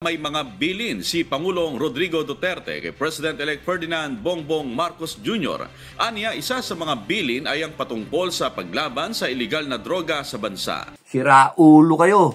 May mga bilin si Pangulong Rodrigo Duterte kay President-elect Ferdinand Bongbong Marcos Jr. Aniya, isa sa mga bilin ay ang patungkol sa paglaban sa ilegal na droga sa bansa. Siraulo kayo!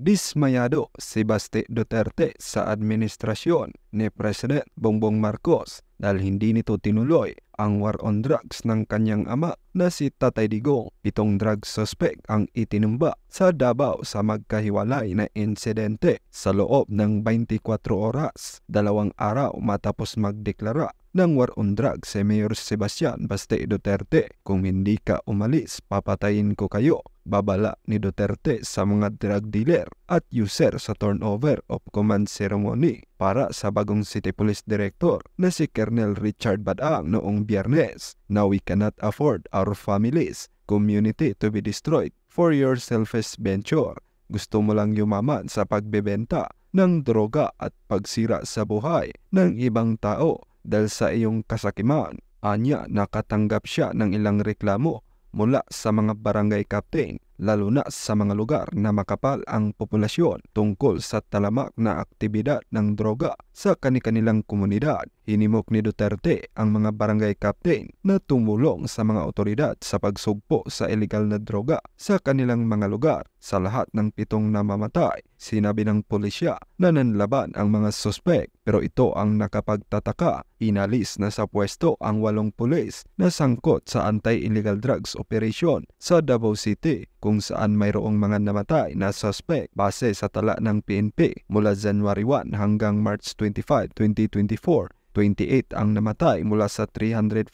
Dismayado si Basti Duterte sa administrasyon ni President Bongbong Marcos dahil hindi nito tinuloy ang war on drugs ng kanyang ama na si Tatay Digong. Itong drug suspect ang itinumba sa Davao sa magkahiwalay na insidente sa loob ng 24 oras, dalawang araw matapos magdeklara ng war on drugs si Mayor Sebastian Baste Duterte. Kung hindi ka umalis, papatayin ko kayo babala ni Duterte sa mga drug dealer at user sa turnover of command ceremony para sa bagong City Police Director na si Colonel Richard Badang noong biyernes na we cannot afford our families, community to be destroyed for your selfish venture. Gusto mo lang yumaman sa pagbebenta ng droga at pagsira sa buhay ng ibang tao dahil sa iyong kasakiman. Anya nakatanggap siya ng ilang reklamo mula sa mga barangay captain lalo na sa mga lugar na makapal ang populasyon tungkol sa talamak na aktibidad ng droga sa kanikanilang komunidad. Hinimok ni Duterte ang mga barangay captain na tumulong sa mga otoridad sa pagsugpo sa ilegal na droga sa kanilang mga lugar. Sa lahat ng pitong namamatay, sinabi ng pulisya na nanlaban ang mga suspek pero ito ang nakapagtataka. Inalis na sa pwesto ang walong pulis na sangkot sa anti-illegal drugs operation sa Davao City kung saan mayroong mga namatay na suspect base sa tala ng PNP mula January 1 hanggang March 25, 2024 28 ang namatay mula sa 345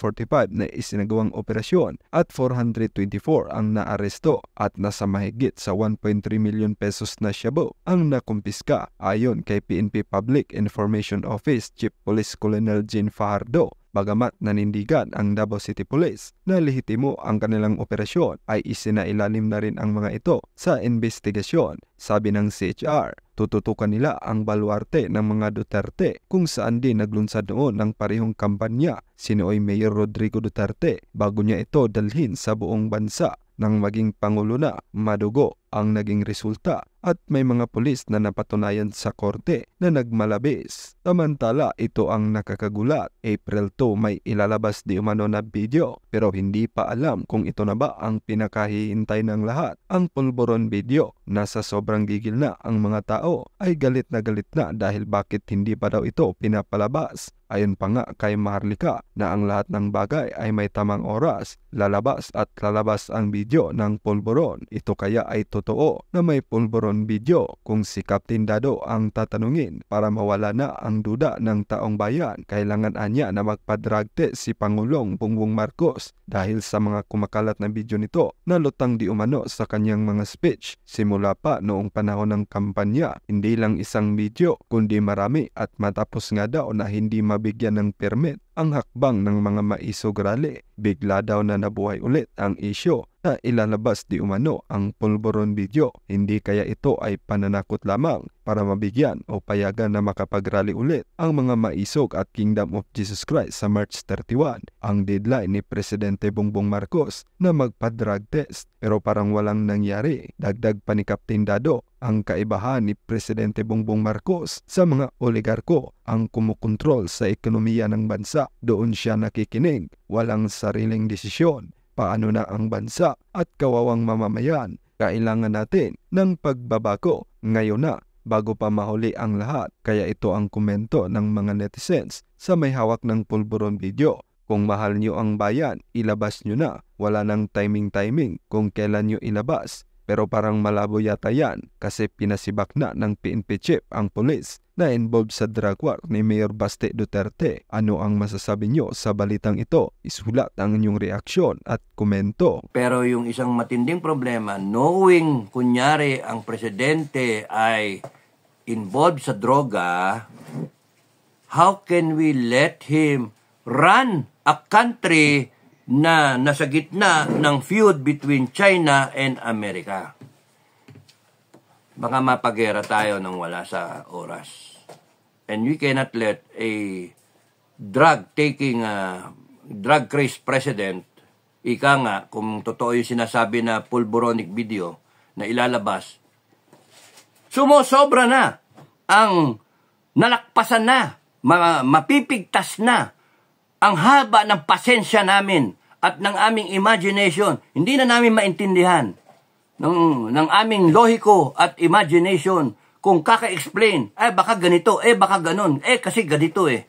na isinagawang operasyon at 424 ang naaresto at nasa mahigit sa 1.3 milyon pesos na shabu ang nakumpiska ayon kay PNP Public Information Office Chief Police Colonel Jean Fajardo Bagamat nanindigan ang Davao City Police na lehitimo ang kanilang operasyon ay isinailalim na rin ang mga ito sa investigasyon, sabi ng CHR. Tututukan nila ang baluarte ng mga Duterte kung saan din naglunsad noon ng parehong kampanya sinooy Mayor Rodrigo Duterte bago niya ito dalhin sa buong bansa nang maging Pangulo na madugo ang naging resulta at may mga pulis na napatunayan sa korte na nagmalabis. Samantala ito ang nakakagulat. April 2 may ilalabas di umano na video pero hindi pa alam kung ito na ba ang pinakahihintay ng lahat. Ang pulboron video na sa sobrang gigil na ang mga tao ay galit na galit na dahil bakit hindi pa daw ito pinapalabas. Ayon pa nga kay Marlika na ang lahat ng bagay ay may tamang oras, lalabas at lalabas ang video ng pulboron. Ito kaya ay totoo na may pulboron ng video kung si Captain Dado ang tatanungin para mawala na ang duda ng taong bayan. Kailangan anya na magpa-drug test si Pangulong Bungbong Marcos dahil sa mga kumakalat na video nito na lutang di umano sa kanyang mga speech simula pa noong panahon ng kampanya. Hindi lang isang video kundi marami at matapos nga daw na hindi mabigyan ng permit ang hakbang ng mga maisog rally. Bigla daw na nabuhay ulit ang isyo na ilalabas di umano ang pulboron video. Hindi kaya ito ay pananakot lamang para mabigyan o payagan na makapagrally ulit ang mga maisog at Kingdom of Jesus Christ sa March 31, ang deadline ni Presidente Bongbong Marcos na magpa-drug test. Pero parang walang nangyari. Dagdag pa ni Captain Dado ang kaibahan ni Presidente Bongbong Marcos sa mga oligarko ang kumukontrol sa ekonomiya ng bansa. Doon siya nakikinig, walang sariling desisyon, paano na ang bansa at kawawang mamamayan. Kailangan natin ng pagbabago ngayon na bago pa mahuli ang lahat. Kaya ito ang komento ng mga netizens sa may hawak ng pulburon video. Kung mahal nyo ang bayan, ilabas nyo na. Wala nang timing-timing kung kailan nyo ilabas pero parang malabo yata yan kasi pinasibak na ng PNP chief ang polis na involved sa drug war ni Mayor Baste Duterte. Ano ang masasabi nyo sa balitang ito? Isulat ang inyong reaksyon at komento. Pero yung isang matinding problema, knowing kunyari ang presidente ay involved sa droga, how can we let him run a country na nasa gitna ng feud between China and America. Baka mapagera tayo nang wala sa oras. And we cannot let a drug-taking, uh, drug-crazed president, ika nga, kung totoo yung sinasabi na pulboronic video na ilalabas, sumosobra na ang nalakpasan na, mapipigtas na ang haba ng pasensya namin at ng aming imagination, hindi na namin maintindihan ng, ng aming lohiko at imagination kung kaka-explain, eh baka ganito, eh baka ganon, eh kasi ganito eh.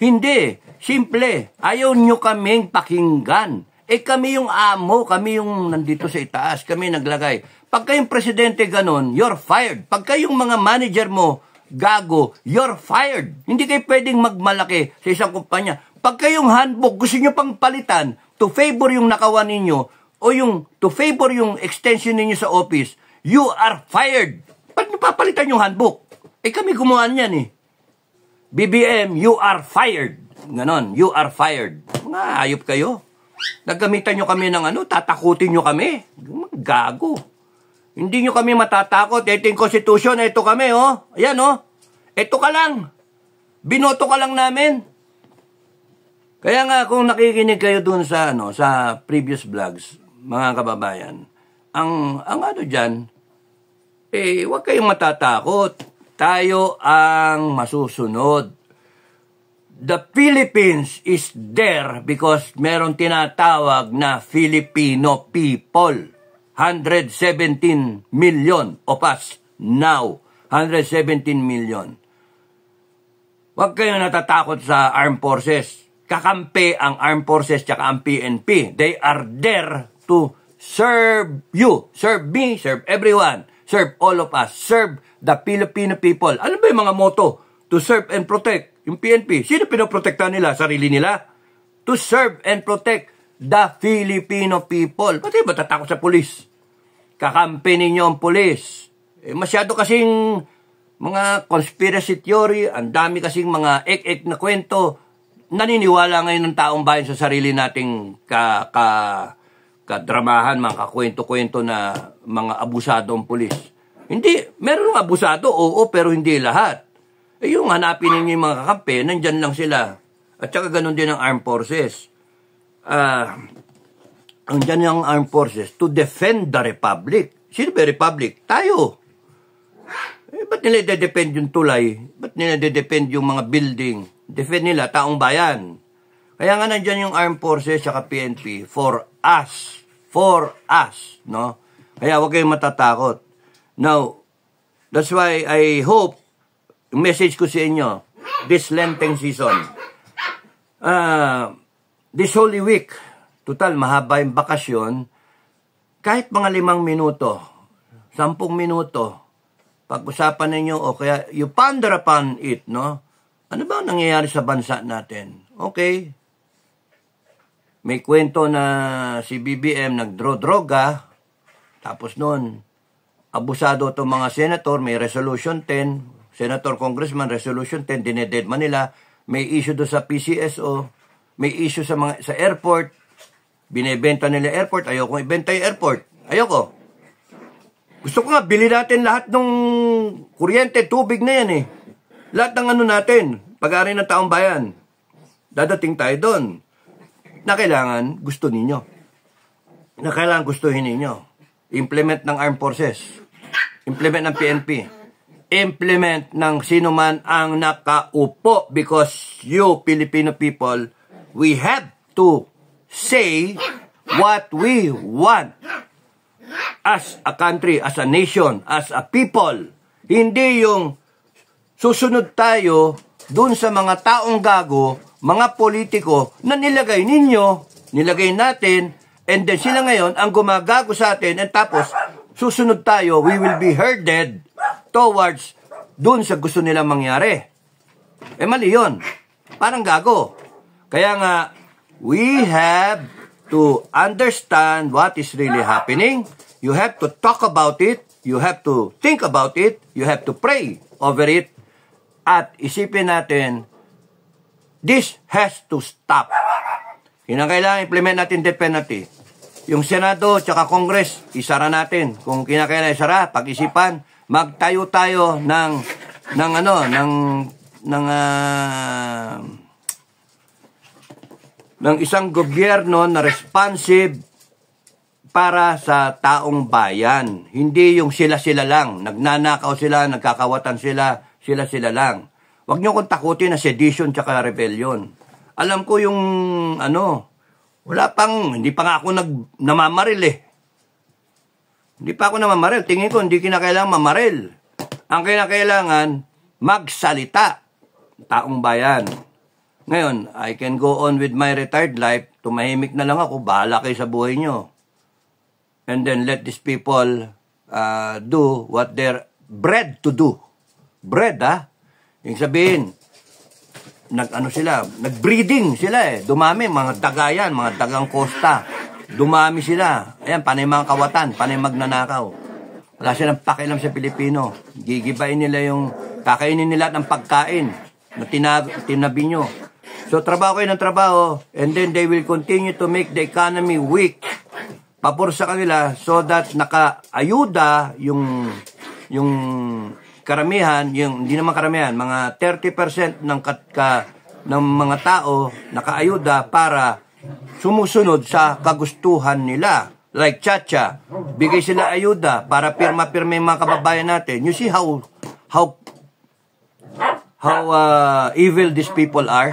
Hindi, simple, ayaw nyo kaming pakinggan. Eh kami yung amo, kami yung nandito sa itaas, kami naglagay. Pagka yung presidente ganon, you're fired. Pagka yung mga manager mo, gago, you're fired. Hindi kayo pwedeng magmalaki sa isang kumpanya. Pag kayong handbook, gusto nyo pang palitan to favor yung nakawan ninyo o yung to favor yung extension ninyo sa office, you are fired. Ba't nyo papalitan yung handbook? Eh kami gumawa niyan eh. BBM, you are fired. Ganon, you are fired. Mga ayop kayo. Naggamitan nyo kami ng ano, tatakutin nyo kami. Gago. Hindi nyo kami matatakot. Ito yung constitution, ito kami, oh. Ayan, oh. Ito ka lang. Binoto ka lang namin. Kaya nga kung nakikinig kayo dun sa ano sa previous vlogs, mga kababayan, ang ang ano diyan eh huwag kayong matatakot. Tayo ang masusunod. The Philippines is there because meron tinatawag na Filipino people. 117 million of us now. 117 million. Huwag kayong natatakot sa armed forces kakampi ang Armed Forces tsaka ang PNP. They are there to serve you, serve me, serve everyone, serve all of us, serve the Filipino people. Ano ba yung mga motto? To serve and protect. Yung PNP, sino pinoprotekta nila? Sarili nila? To serve and protect the Filipino people. Pati ba tatakot sa pulis? Kakampi ninyo ang pulis. Eh, masyado kasing mga conspiracy theory, ang dami kasing mga ek-ek na kwento, naniniwala ngayon ng taong bayan sa sarili nating ka, ka, kadramahan, mga kakwento-kwento na mga abusadong pulis. Hindi, meron ng abusado, oo, pero hindi lahat. Eh, yung hanapin ninyo yung mga kakampi, nandyan lang sila. At saka ganun din ang armed forces. Ah, uh, nandyan yung armed forces to defend the republic. Sino ba republic? Tayo. Eh, ba't nila de-depend yung tulay? Ba't nila de-depend yung mga building? defend nila taong bayan. Kaya nga nandyan yung armed forces at PNP for us. For us, no? Kaya huwag kayong matatakot. Now, that's why I hope, message ko sa inyo, this Lenten season, uh, this Holy Week, total, mahaba yung bakasyon, kahit mga limang minuto, sampung minuto, pag-usapan ninyo o kaya you ponder upon it, no? Ano ba nangyayari sa bansa natin? Okay. May kwento na si BBM nagdro-droga. Tapos noon, abusado itong mga senator. May Resolution 10. Senator, Congressman, Resolution 10. Dinedeadman Manila. May issue do sa PCSO. May issue sa mga sa airport. Binebenta nila airport. Ayoko ibenta yung airport. Ayoko. Gusto ko nga, bili natin lahat ng kuryente, tubig na yan eh. Lahat ng ano natin, pag-ari ng taong bayan. Dadating tayo doon na kailangan gusto ninyo. Na kailangan gustuhin ninyo. Implement ng armed forces. Implement ng PNP. Implement ng sino man ang nakaupo because you Filipino people, we have to say what we want as a country, as a nation, as a people. Hindi yung susunod tayo doon sa mga taong gago, mga politiko na nilagay ninyo, nilagay natin, and then sila ngayon ang gumagago sa atin, and tapos susunod tayo, we will be herded towards doon sa gusto nilang mangyari. Eh mali yun. Parang gago. Kaya nga, we have to understand what is really happening. You have to talk about it. You have to think about it. You have to pray over it. At isipin natin, this has to stop. Kinakailangan implement natin death penalty. Yung Senado at Congress, isara natin. Kung kinakailangan isara, pag-isipan, magtayo tayo ng ng ano, ng ng uh, ng isang gobyerno na responsive para sa taong bayan. Hindi yung sila-sila lang. Nagnanakaw sila, nagkakawatan sila, sila-sila lang. Huwag niyo kong takutin na sedition tsaka rebellion. Alam ko yung ano, wala pang, hindi pa nga ako nag, namamaril eh. Hindi pa ako namamaril. Tingin ko, hindi kinakailangan mamaril. Ang kinakailangan, magsalita. Taong bayan. Ngayon, I can go on with my retired life. Tumahimik na lang ako. Bahala kayo sa buhay nyo. And then let these people uh, do what they're bred to do bread, ha? Yung sabihin, nag-ano sila, nagbreeding sila eh. Dumami, mga dagayan, mga dagang costa. Dumami sila. Ayan, panay mga kawatan, panay magnanakaw. Wala silang pakialam sa Pilipino. Gigibain nila yung, kakainin nila ng pagkain na tinab- tinabi nyo. So, trabaho kayo ng trabaho, and then they will continue to make the economy weak. Pabor sa kanila so that nakaayuda yung yung karamihan, yung hindi naman karamihan, mga 30% ng kat, ka, ng mga tao nakaayuda para sumusunod sa kagustuhan nila. Like Chacha, bigay sila ayuda para pirma-pirma yung mga kababayan natin. You see how how how uh, evil these people are?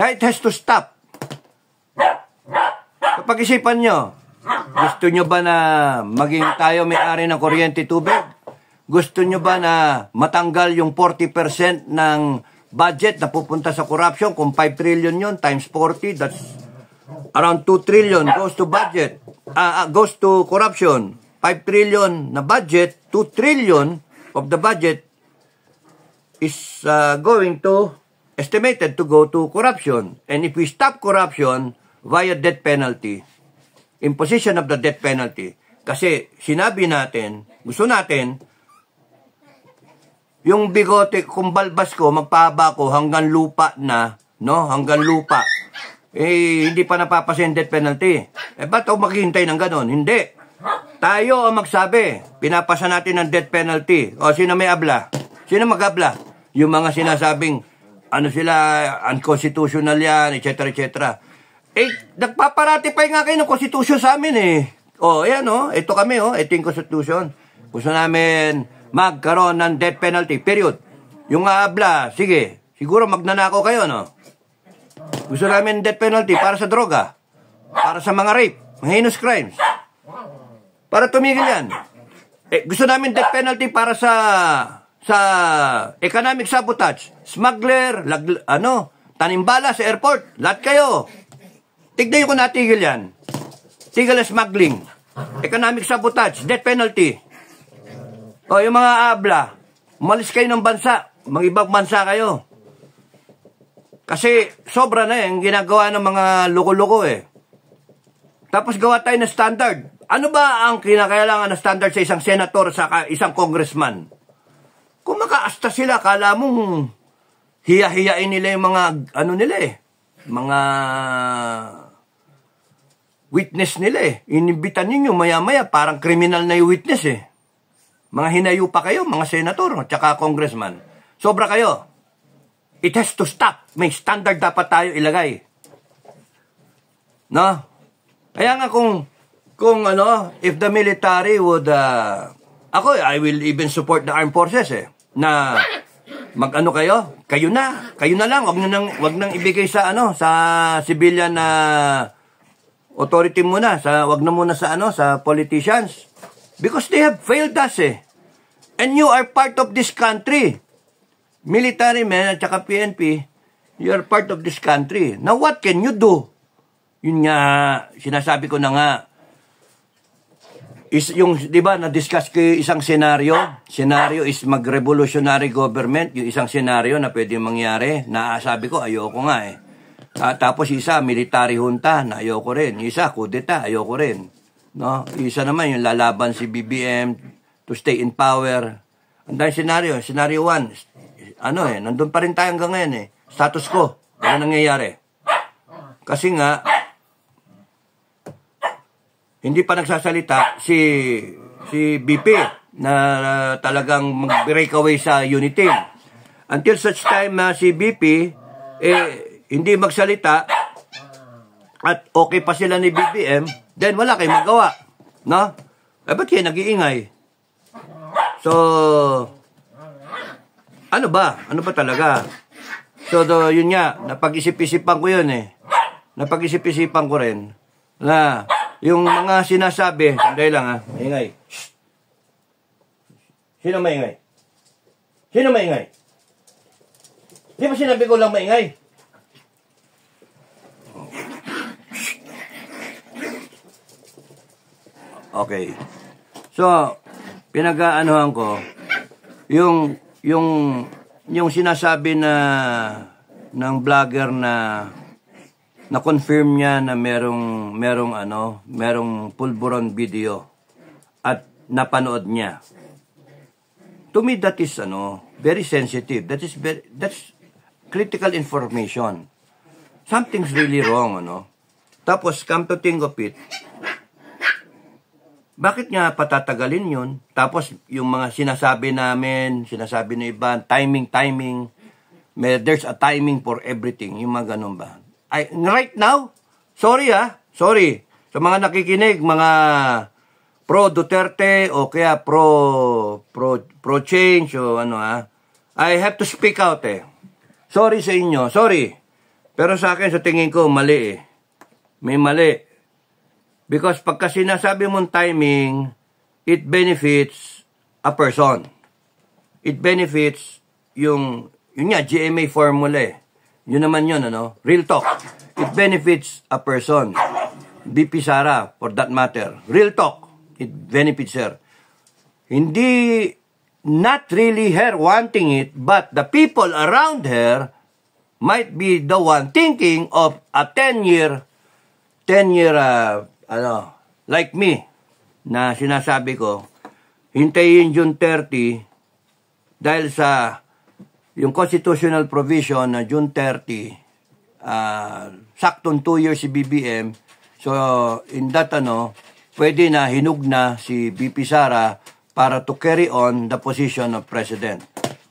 It has to stop. Kapag isipan nyo, gusto nyo ba na maging tayo may-ari ng kuryente tubig? Gusto nyo ba na matanggal yung 40% ng budget na pupunta sa corruption? Kung 5 trillion yun, times 40, that's around 2 trillion goes to budget, uh, uh, goes to corruption. 5 trillion na budget, 2 trillion of the budget is uh, going to, estimated to go to corruption. And if we stop corruption via death penalty, imposition of the death penalty, kasi sinabi natin, gusto natin, yung bigote, kung balbas ko, magpahaba ko hanggang lupa na, no? Hanggang lupa. Eh, hindi pa napapasin penalty. Eh, ba't ako maghihintay ng ganon? Hindi. Tayo ang magsabi. Pinapasa natin ang death penalty. O, sino may abla? Sino mag-abla? Yung mga sinasabing, ano sila, unconstitutional yan, etc., etc. Eh, nagpaparati nga kayo ng constitution sa amin eh. O, oh, yan o. Oh. Ito kami o. Oh. Ito yung constitution. Gusto namin magkaroon ng death penalty. Period. Yung aabla, sige, siguro magnanako kayo, no? Gusto namin death penalty para sa droga, para sa mga rape, mga heinous crimes. Para tumigil yan. Eh, gusto namin death penalty para sa sa economic sabotage, smuggler, lag, ano, tanimbala sa airport, lahat kayo. Tignan nyo kung natigil yan. Tigil smuggling, economic sabotage, death penalty. O, yung mga abla, umalis kayo ng bansa. mag ibang bansa kayo. Kasi sobra na eh, ang ginagawa ng mga loko-loko eh. Tapos gawa tayo na standard. Ano ba ang kinakailangan na standard sa isang senator sa isang congressman? Kung makaasta sila, kala mong hiya-hiyain nila yung mga, ano nila eh, mga witness nila eh. Inibitan ninyo maya-maya, parang criminal na yung witness eh. Mga hinayo pa kayo, mga senator at saka congressman. Sobra kayo. It has to stop. May standard dapat tayo ilagay. No? Kaya nga kung kung ano, if the military would uh, ako I will even support the armed forces eh na magano kayo? Kayo na. Kayo na lang, wag na nang wag nang ibigay sa ano sa civilian na authority muna, sa wag na muna sa ano sa politicians because they have failed us eh. And you are part of this country. Military men at saka PNP, you are part of this country. Now what can you do? Yun nga, sinasabi ko na nga, is yung 'di ba na discuss ko isang scenario, scenario is mag-revolutionary government, yung isang scenario na pwedeng mangyari. Na sabi ko ayoko nga eh. Ah, tapos isa military junta na ayoko rin, isa kudeta ayoko rin. No, isa naman yung lalaban si BBM to stay in power. Ang dahil senaryo, senaryo 1, ano eh, nandun pa rin tayo hanggang ngayon eh. Status ko, ano nangyayari? Kasi nga, hindi pa nagsasalita si si BP na uh, talagang mag-breakaway sa unity. Until such time na uh, si BP eh, hindi magsalita at okay pa sila ni BBM, then wala kayong magawa. No? Eh, ba't kayo nag-iingay? So, ano ba? Ano ba talaga? So, do, yun nga, napag-isip-isipan ko yun eh. Napag-isip-isipan ko rin na yung mga sinasabi, sandali lang ha, ah, maingay. Sino maingay? Sino maingay? Di ba sinabi ko lang maingay? Okay. So, pinagaanuhan ko yung yung yung sinasabi na ng vlogger na na confirm niya na merong merong ano, merong pulburon video at napanood niya. To me that is ano, very sensitive. That is very, that's critical information. Something's really wrong ano. Tapos come to think of it, bakit nga patatagalin yun? Tapos yung mga sinasabi namin, sinasabi ng iba, timing, timing, may, there's a timing for everything, yung mga ganun ba? I, right now, sorry ah, sorry, sa mga nakikinig, mga pro Duterte o kaya pro pro pro change o ano ah, I have to speak out eh. Sorry sa inyo, sorry. Pero sa akin, sa tingin ko, mali eh. May mali Because pagka sinasabi mong timing, it benefits a person. It benefits yung, yun nga, GMA formula eh. Yun naman yun, ano? Real talk. It benefits a person. BP Sara, for that matter. Real talk. It benefits her. Hindi, not really her wanting it, but the people around her might be the one thinking of a 10-year, 10-year uh, ano, like me, na sinasabi ko, hintayin June 30 dahil sa yung constitutional provision na June 30, uh, ah, saktong 2 years si BBM, so in that ano, pwede na hinugna si BP Sara para to carry on the position of president.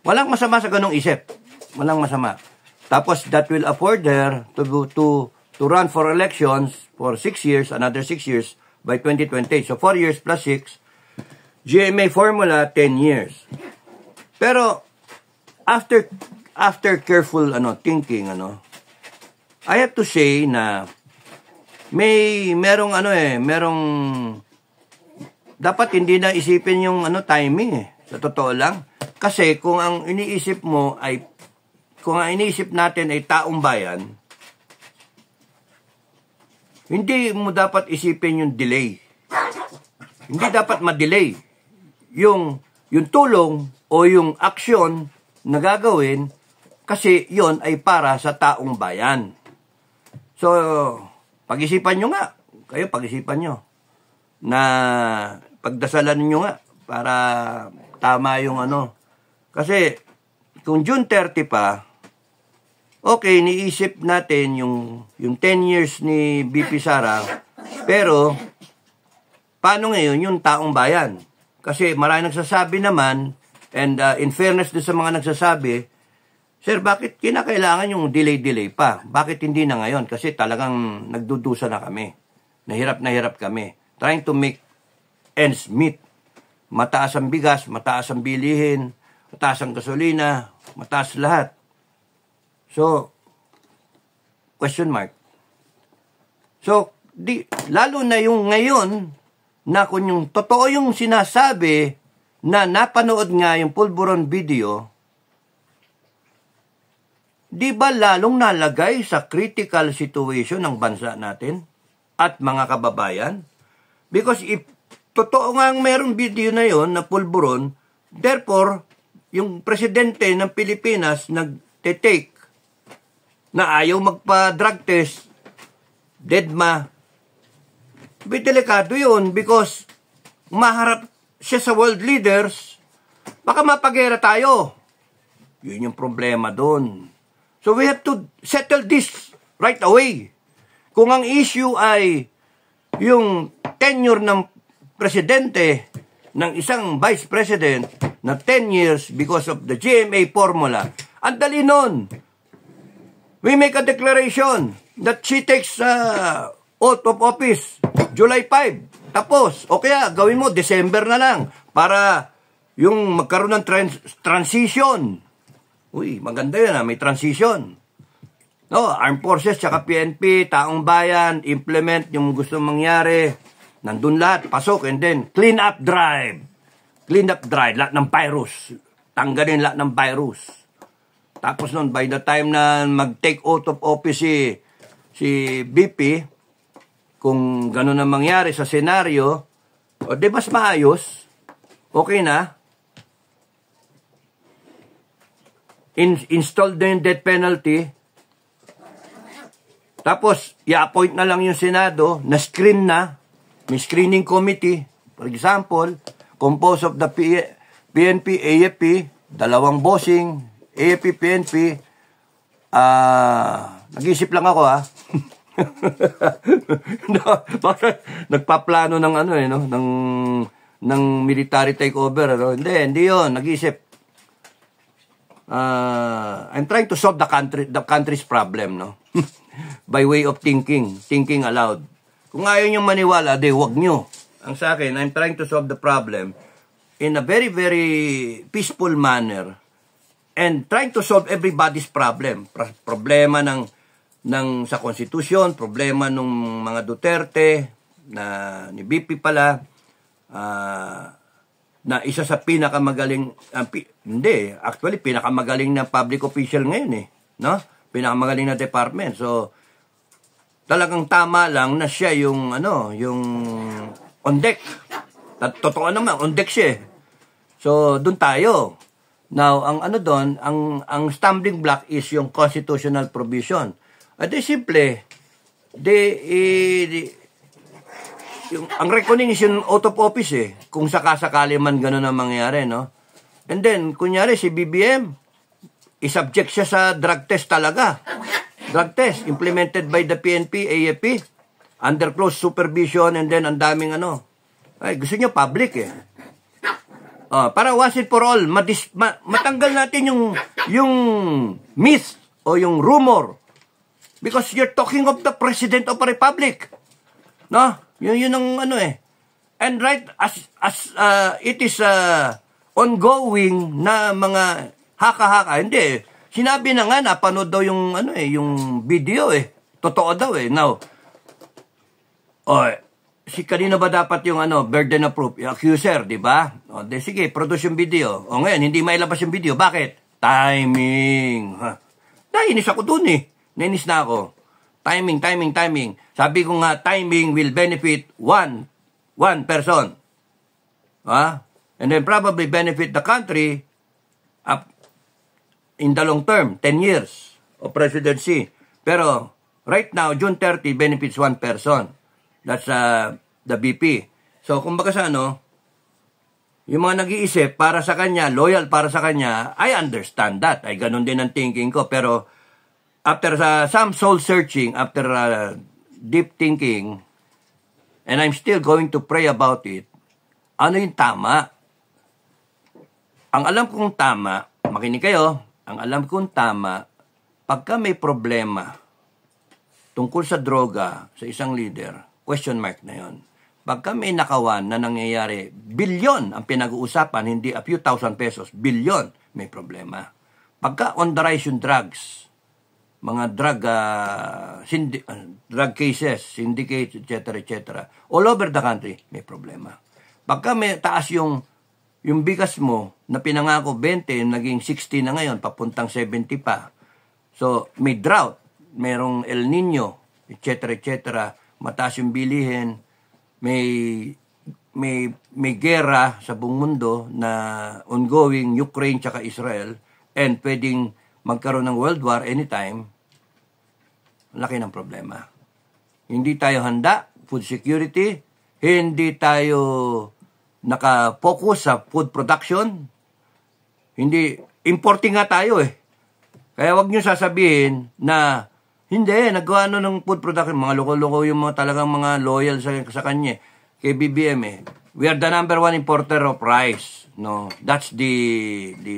Walang masama sa ganong isip. Walang masama. Tapos that will afford her to, to, to run for elections for 6 years, another 6 years by 2020. So 4 years plus 6, GMA formula 10 years. Pero after after careful ano thinking ano, I have to say na may merong ano eh, merong dapat hindi na isipin yung ano timing eh. Sa totoo lang kasi kung ang iniisip mo ay kung ang iniisip natin ay taong bayan, hindi mo dapat isipin yung delay. Hindi dapat ma-delay yung, yung tulong o yung aksyon na gagawin kasi yon ay para sa taong bayan. So, pag-isipan nyo nga. Kayo, pag-isipan nyo. Na pagdasalan nyo nga para tama yung ano. Kasi, kung June 30 pa, okay, niisip natin yung, yung 10 years ni BP Sara, pero paano ngayon yung taong bayan? Kasi marami nagsasabi naman, and uh, in fairness do sa mga nagsasabi, Sir, bakit kinakailangan yung delay-delay pa? Bakit hindi na ngayon? Kasi talagang nagdudusa na kami. Nahirap na hirap kami. Trying to make ends meet. Mataas ang bigas, mataas ang bilihin, mataas ang gasolina, mataas lahat. So, question mark. So, di, lalo na yung ngayon, na kung yung totoo yung sinasabi na napanood nga yung pulburon video, di ba lalong nalagay sa critical situation ng bansa natin at mga kababayan? Because if totoo nga merong video na yon na pulburon, therefore, yung presidente ng Pilipinas nagte-take na ayaw magpa-drug test, deadma. Be delikado yun because maharap siya sa world leaders, baka mapagera tayo. Yun yung problema doon. So we have to settle this right away. Kung ang issue ay yung tenure ng presidente ng isang vice president na 10 years because of the GMA formula, ang dali nun we make a declaration that she takes uh, oath of office July 5. Tapos, o kaya gawin mo December na lang para yung magkaroon ng trans- transition. Uy, maganda yun ha, ah, may transition. No, armed forces, tsaka PNP, taong bayan, implement yung gusto mangyari. Nandun lahat, pasok, and then clean up drive. Clean up drive, lahat ng virus. Tanggalin lahat ng virus. Tapos noon, by the time na mag-take out of office si, si BP, kung ganun ang mangyari sa senaryo, o oh, di mas maayos, okay na, In, install na yung death penalty, tapos, i-appoint na lang yung Senado, na-screen na, may screening committee, for example, composed of the PNP, e, AFP, e dalawang bossing, AFP, PNP, ah, uh, nag-isip lang ako ha. Nagpaplano ng ano eh, no? ng, ng military takeover. Ano? Hindi, hindi yun. Nag-isip. Uh, ah, I'm trying to solve the country the country's problem no by way of thinking thinking aloud kung ayaw niyong maniwala de wag nyo. ang sa akin I'm trying to solve the problem in a very very peaceful manner and trying to solve everybody's problem. Problema ng, ng sa konstitusyon, problema ng mga Duterte, na ni BP pala, uh, na isa sa pinakamagaling, uh, pi, hindi, actually pinakamagaling na public official ngayon eh, no? Pinakamagaling na department. So, talagang tama lang na siya yung, ano, yung on deck. Totoo naman, on deck siya eh. So, doon tayo. Now, ang ano doon, ang, ang stumbling block is yung constitutional provision. At di simple, the, eh, yung, ang recognition yung out of office eh. Kung sakasakali man ganun ang mangyari, no? And then, kunyari si BBM, isubject siya sa drug test talaga. Drug test implemented by the PNP, AFP, under close supervision and then ang daming ano. Ay, gusto niya public eh. Uh, para once and for all, madis, ma, matanggal natin yung, yung myth o yung rumor. Because you're talking of the President of the Republic. No? Yun, yun ang ano eh. And right as, as uh, it is uh, ongoing na mga haka-haka, hindi eh. Sinabi na nga, napanood daw yung, ano eh, yung video eh. Totoo daw eh. Now, oh, si kanino ba dapat yung ano, burden of proof? Yung accuser, di ba? O, de, sige, produce yung video. O ngayon, hindi mailabas yung video. Bakit? Timing. Ha? Nainis ako dun eh. Nainis na ako. Timing, timing, timing. Sabi ko nga, timing will benefit one, one person. Ha? And then probably benefit the country up in the long term, 10 years of presidency. Pero right now, June 30 benefits one person. That's uh, the BP. So, kumbaga sa ano, yung mga nag-iisip para sa kanya, loyal para sa kanya, I understand that. Ay, ganun din ang thinking ko. Pero, after uh, some soul searching, after uh, deep thinking, and I'm still going to pray about it, ano yung tama? Ang alam kong tama, makinig kayo, ang alam kong tama, pagka may problema tungkol sa droga sa isang leader, question mark na yon. Pagka may nakawan na nangyayari, bilyon ang pinag-uusapan, hindi a few thousand pesos, bilyon, may problema. Pagka on the rise yung drugs, mga drug, uh, syndi- uh, drug cases, syndicates, etc., etc., all over the country, may problema. Pagka may taas yung yung bigas mo na pinangako 20, naging 60 na ngayon, papuntang 70 pa. So, may drought, merong El Nino, etc., etc mataas yung bilihin, may may may gera sa buong mundo na ongoing Ukraine tsaka Israel and pwedeng magkaroon ng world war anytime, laki ng problema. Hindi tayo handa, food security, hindi tayo nakapokus sa food production, hindi, importing nga tayo eh. Kaya wag nyo sasabihin na hindi, nagawa ano ng food production. Mga loko-loko yung mga talagang mga loyal sa, sa kanya. Eh. Kay BBM eh. We are the number one importer of rice. No, that's the the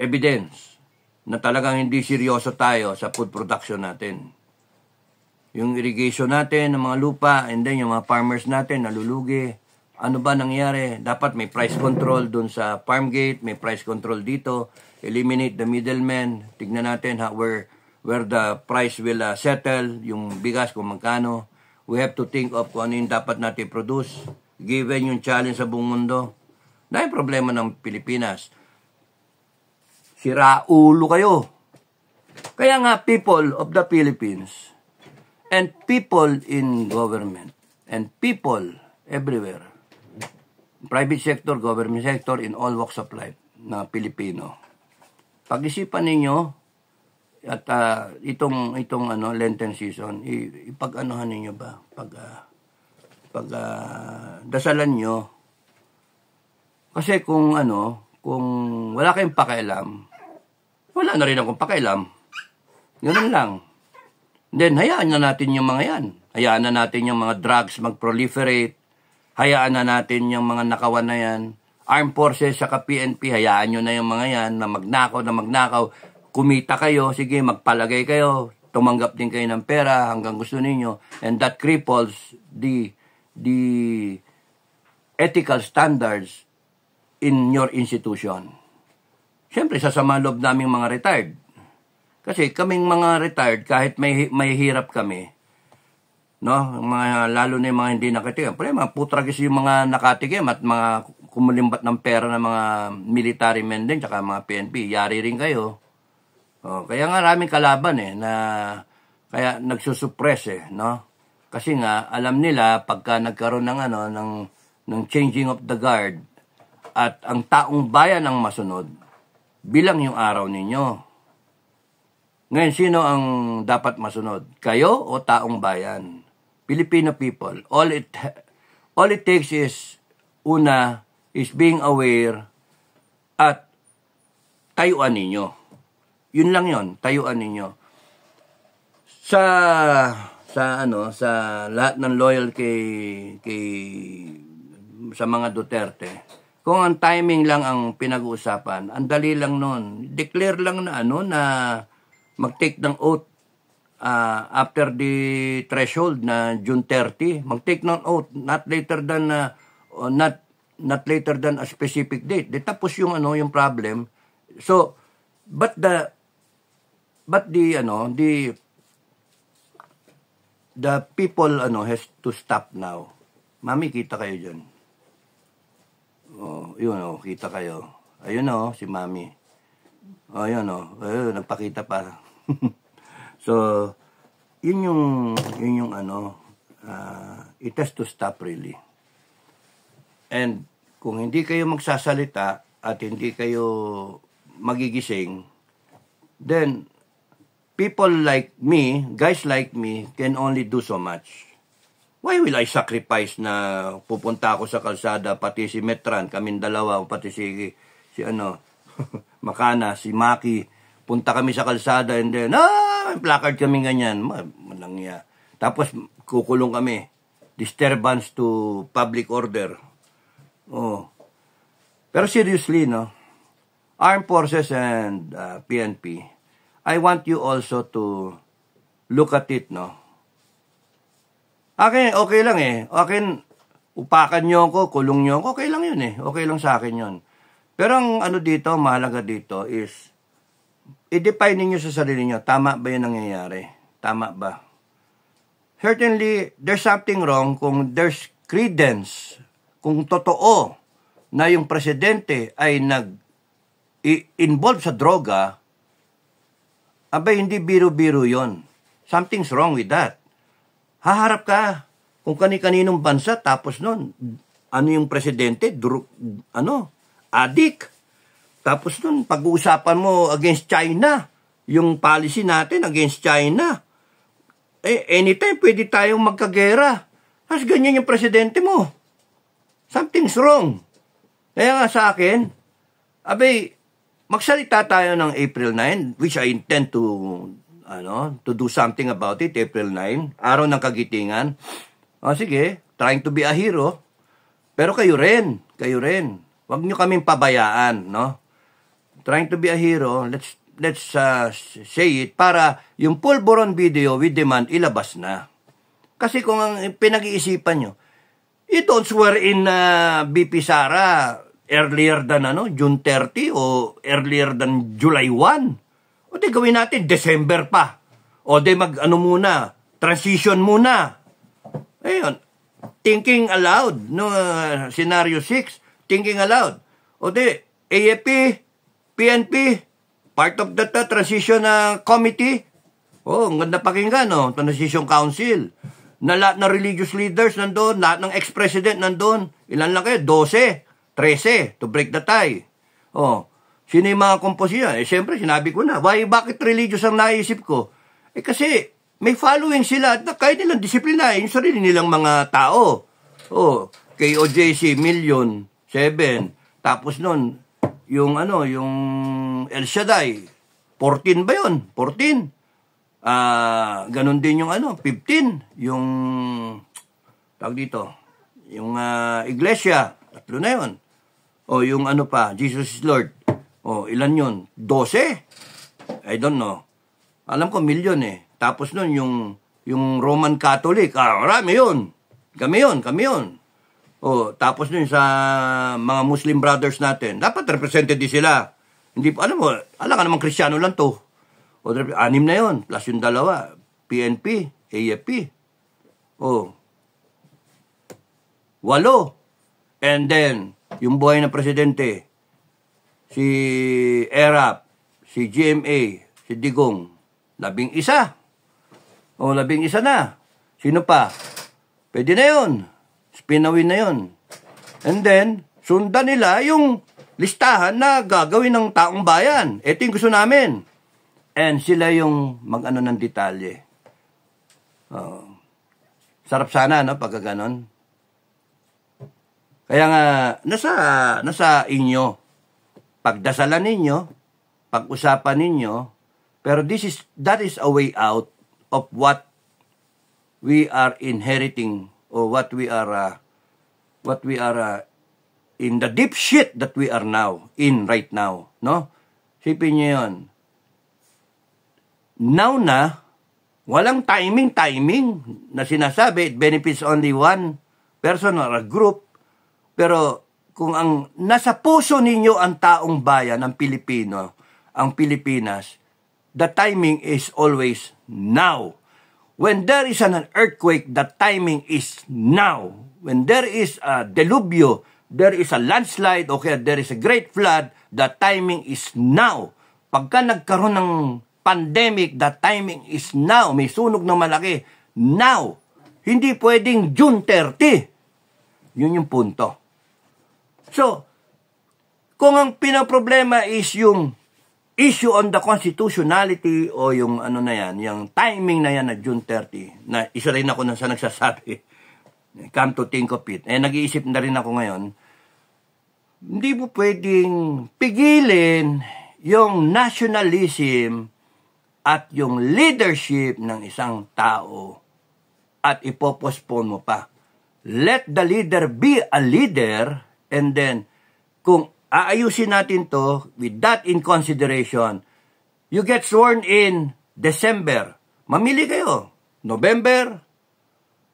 evidence na talagang hindi seryoso tayo sa food production natin. Yung irrigation natin, ng mga lupa, and then yung mga farmers natin, nalulugi. Ano ba nangyari? Dapat may price control dun sa farm gate, may price control dito. Eliminate the middlemen. Tignan natin how we're where the price will uh, settle, yung bigas kung magkano. We have to think of kung ano yung dapat natin produce, given yung challenge sa buong mundo. Dahil problema ng Pilipinas. Sira ulo kayo. Kaya nga, people of the Philippines and people in government and people everywhere, private sector, government sector, in all walks of life na Pilipino, pag-isipan ninyo at uh, itong itong ano Lenten season, ipag-anuhan niyo ba pag uh, pag uh, dasalan niyo. Kasi kung ano, kung wala kayong pakialam, wala na rin akong pakialam. ganoon lang. Then hayaan na natin yung mga 'yan. Hayaan na natin yung mga drugs mag-proliferate. Hayaan na natin yung mga nakawan na 'yan. Armed Forces sa PNP, hayaan nyo na yung mga yan na magnakaw na magnakaw kumita kayo, sige, magpalagay kayo, tumanggap din kayo ng pera hanggang gusto ninyo, and that cripples the, the ethical standards in your institution. Siyempre, sasama loob naming mga retired. Kasi kaming mga retired, kahit may, may hirap kami, no? Mga, lalo na yung mga hindi nakatikim. Pero mga putragis yung mga nakatikim at mga kumulimbat ng pera ng mga military men din, tsaka mga PNP, yari rin kayo Oh, kaya nga maraming kalaban eh na kaya nagsusuppress eh, no? Kasi nga alam nila pagka nagkaroon ng ano ng ng changing of the guard at ang taong bayan ang masunod bilang yung araw ninyo. Ngayon sino ang dapat masunod? Kayo o taong bayan? Filipino people, all it all it takes is una is being aware at tayuan ninyo yun lang yon tayuan ninyo. Sa sa ano sa lahat ng loyal kay kay sa mga Duterte. Kung ang timing lang ang pinag-uusapan, ang dali lang noon. Declare lang na ano na mag-take ng oath uh, after the threshold na June 30, mag-take ng oath not later than uh, not not later than a specific date. Di tapos yung ano yung problem. So, but the but the ano the the people ano has to stop now mami kita kayo diyan oh yun oh kita kayo ayun oh si mami oh yun oh ayun, nagpakita pa so yun yung yun yung ano uh, it has to stop really and kung hindi kayo magsasalita at hindi kayo magigising then people like me, guys like me, can only do so much. Why will I sacrifice na pupunta ako sa kalsada, pati si Metran, kaming dalawa, pati si, si ano, Makana, si Maki, punta kami sa kalsada, and then, ah, may placard kami ganyan, malangya. Tapos, kukulong kami, disturbance to public order. Oh. Pero seriously, no? Armed Forces and uh, ah, PNP, I want you also to look at it, no? Akin, okay lang eh. Akin, upakan nyo ako, kulong nyo ako, okay lang yun eh. Okay lang sa akin yun. Pero ang ano dito, mahalaga dito is, i-define ninyo sa sarili nyo, tama ba yung nangyayari? Tama ba? Certainly, there's something wrong kung there's credence, kung totoo na yung presidente ay nag-involve sa droga, Abay, hindi biro-biro yon. Something's wrong with that. Haharap ka kung kani-kaninong bansa tapos nun, ano yung presidente, dru- ano, adik. Tapos nun, pag-uusapan mo against China, yung policy natin against China. Eh, anytime pwede tayong magkagera. Tapos ganyan yung presidente mo. Something's wrong. Kaya nga sa akin, abay, magsalita tayo ng April 9, which I intend to ano, to do something about it, April 9, araw ng kagitingan. O oh, sige, trying to be a hero. Pero kayo rin, kayo rin. Huwag nyo kaming pabayaan, no? Trying to be a hero, let's let's uh, say it para yung pulboron video with demand ilabas na. Kasi kung ang pinag-iisipan nyo, you don't swear in uh, BP Sara, earlier than ano, June 30 o earlier than July 1. O di gawin natin December pa. O di mag ano muna, transition muna. Ayun. Thinking aloud no uh, scenario 6, thinking aloud. O di AFP, PNP, part of the uh, transition uh, committee. Oh, ang ganda pakinggan, no? Transition Council. Na lahat ng religious leaders nandoon, lahat ng ex-president nandoon. Ilan lang kayo? 12. 13 to break the tie. Oh, sino yung mga komposisyon? Eh, siyempre, sinabi ko na. Why, bakit religious ang naisip ko? Eh, kasi may following sila at kaya nilang disiplinahin yung sarili nilang mga tao. Oh, kay OJC, million, seven. Tapos nun, yung ano, yung El Shaddai, 14 ba yun? 14. Ah, uh, ganun din yung ano, 15, yung tawag dito, yung uh, iglesia, tatlo na yun. O oh, yung ano pa, Jesus is Lord. O oh, ilan yun? 12? I don't know. Alam ko, milyon eh. Tapos nun, yung, yung Roman Catholic, ah, marami yun. Kami yun, kami yun. O, oh, tapos nun sa mga Muslim brothers natin, dapat represented din sila. Hindi, alam mo, alam ka naman, Kristiyano lang to. O, anim na yun, plus yung dalawa, PNP, AFP. O, walo. And then, yung buhay na presidente, si ERAP, si GMA, si Digong, labing isa. O labing isa na. Sino pa? Pwede na yun. Spinawin na yun. And then, sundan nila yung listahan na gagawin ng taong bayan. Ito yung gusto namin. And sila yung mag-ano ng detalye. Oh. Sarap sana, no, pagka ganon. Kaya nga, nasa, nasa inyo, pagdasalan ninyo, pag-usapan ninyo, pero this is, that is a way out of what we are inheriting or what we are, uh, what we are uh, in the deep shit that we are now, in right now, no? Sipin nyo yun. Now na, walang timing-timing na sinasabi, it benefits only one person or a group, pero kung ang nasa puso ninyo ang taong bayan, ang Pilipino, ang Pilipinas, the timing is always now. When there is an earthquake, the timing is now. When there is a delubyo, there is a landslide, okay, there is a great flood, the timing is now. Pagka nagkaroon ng pandemic, the timing is now. May sunog na malaki. Now. Hindi pwedeng June 30. Yun yung punto. So, kung ang pinaproblema is yung issue on the constitutionality o yung ano na yan, yung timing na yan na June 30, na isa rin ako na sa nagsasabi, come to think of it, eh nag-iisip na rin ako ngayon, hindi mo pwedeng pigilin yung nationalism at yung leadership ng isang tao at ipopospon mo pa. Let the leader be a leader And then, kung aayusin natin to with that in consideration, you get sworn in December. Mamili kayo. November.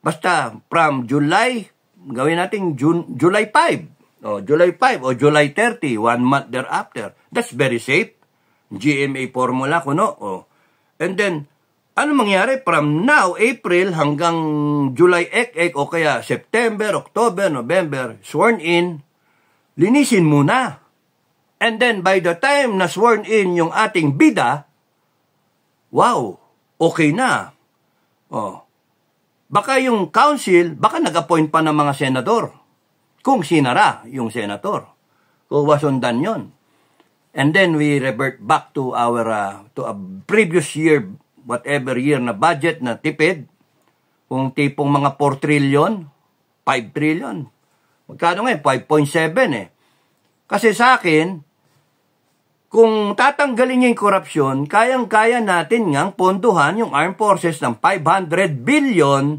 Basta from July, gawin natin June, July 5. O July 5 o July 30, one month thereafter. That's very safe. GMA formula ko no. O. Oh. And then, ano mangyari from now, April hanggang July ek, ek o kaya September, October, November, sworn in, linisin muna. And then by the time na sworn in yung ating bida, wow, okay na. Oh. Baka yung council, baka nag-appoint pa ng mga senador. Kung sinara yung senator. Kung wasundan yon. And then we revert back to our uh, to a previous year, whatever year na budget na tipid. Kung tipong mga 4 trillion, 5 trillion, Magkano ngayon? 5.7 eh. Kasi sa akin, kung tatanggalin niya yung korupsyon, kayang-kaya natin ngang ponduhan yung armed forces ng 500 billion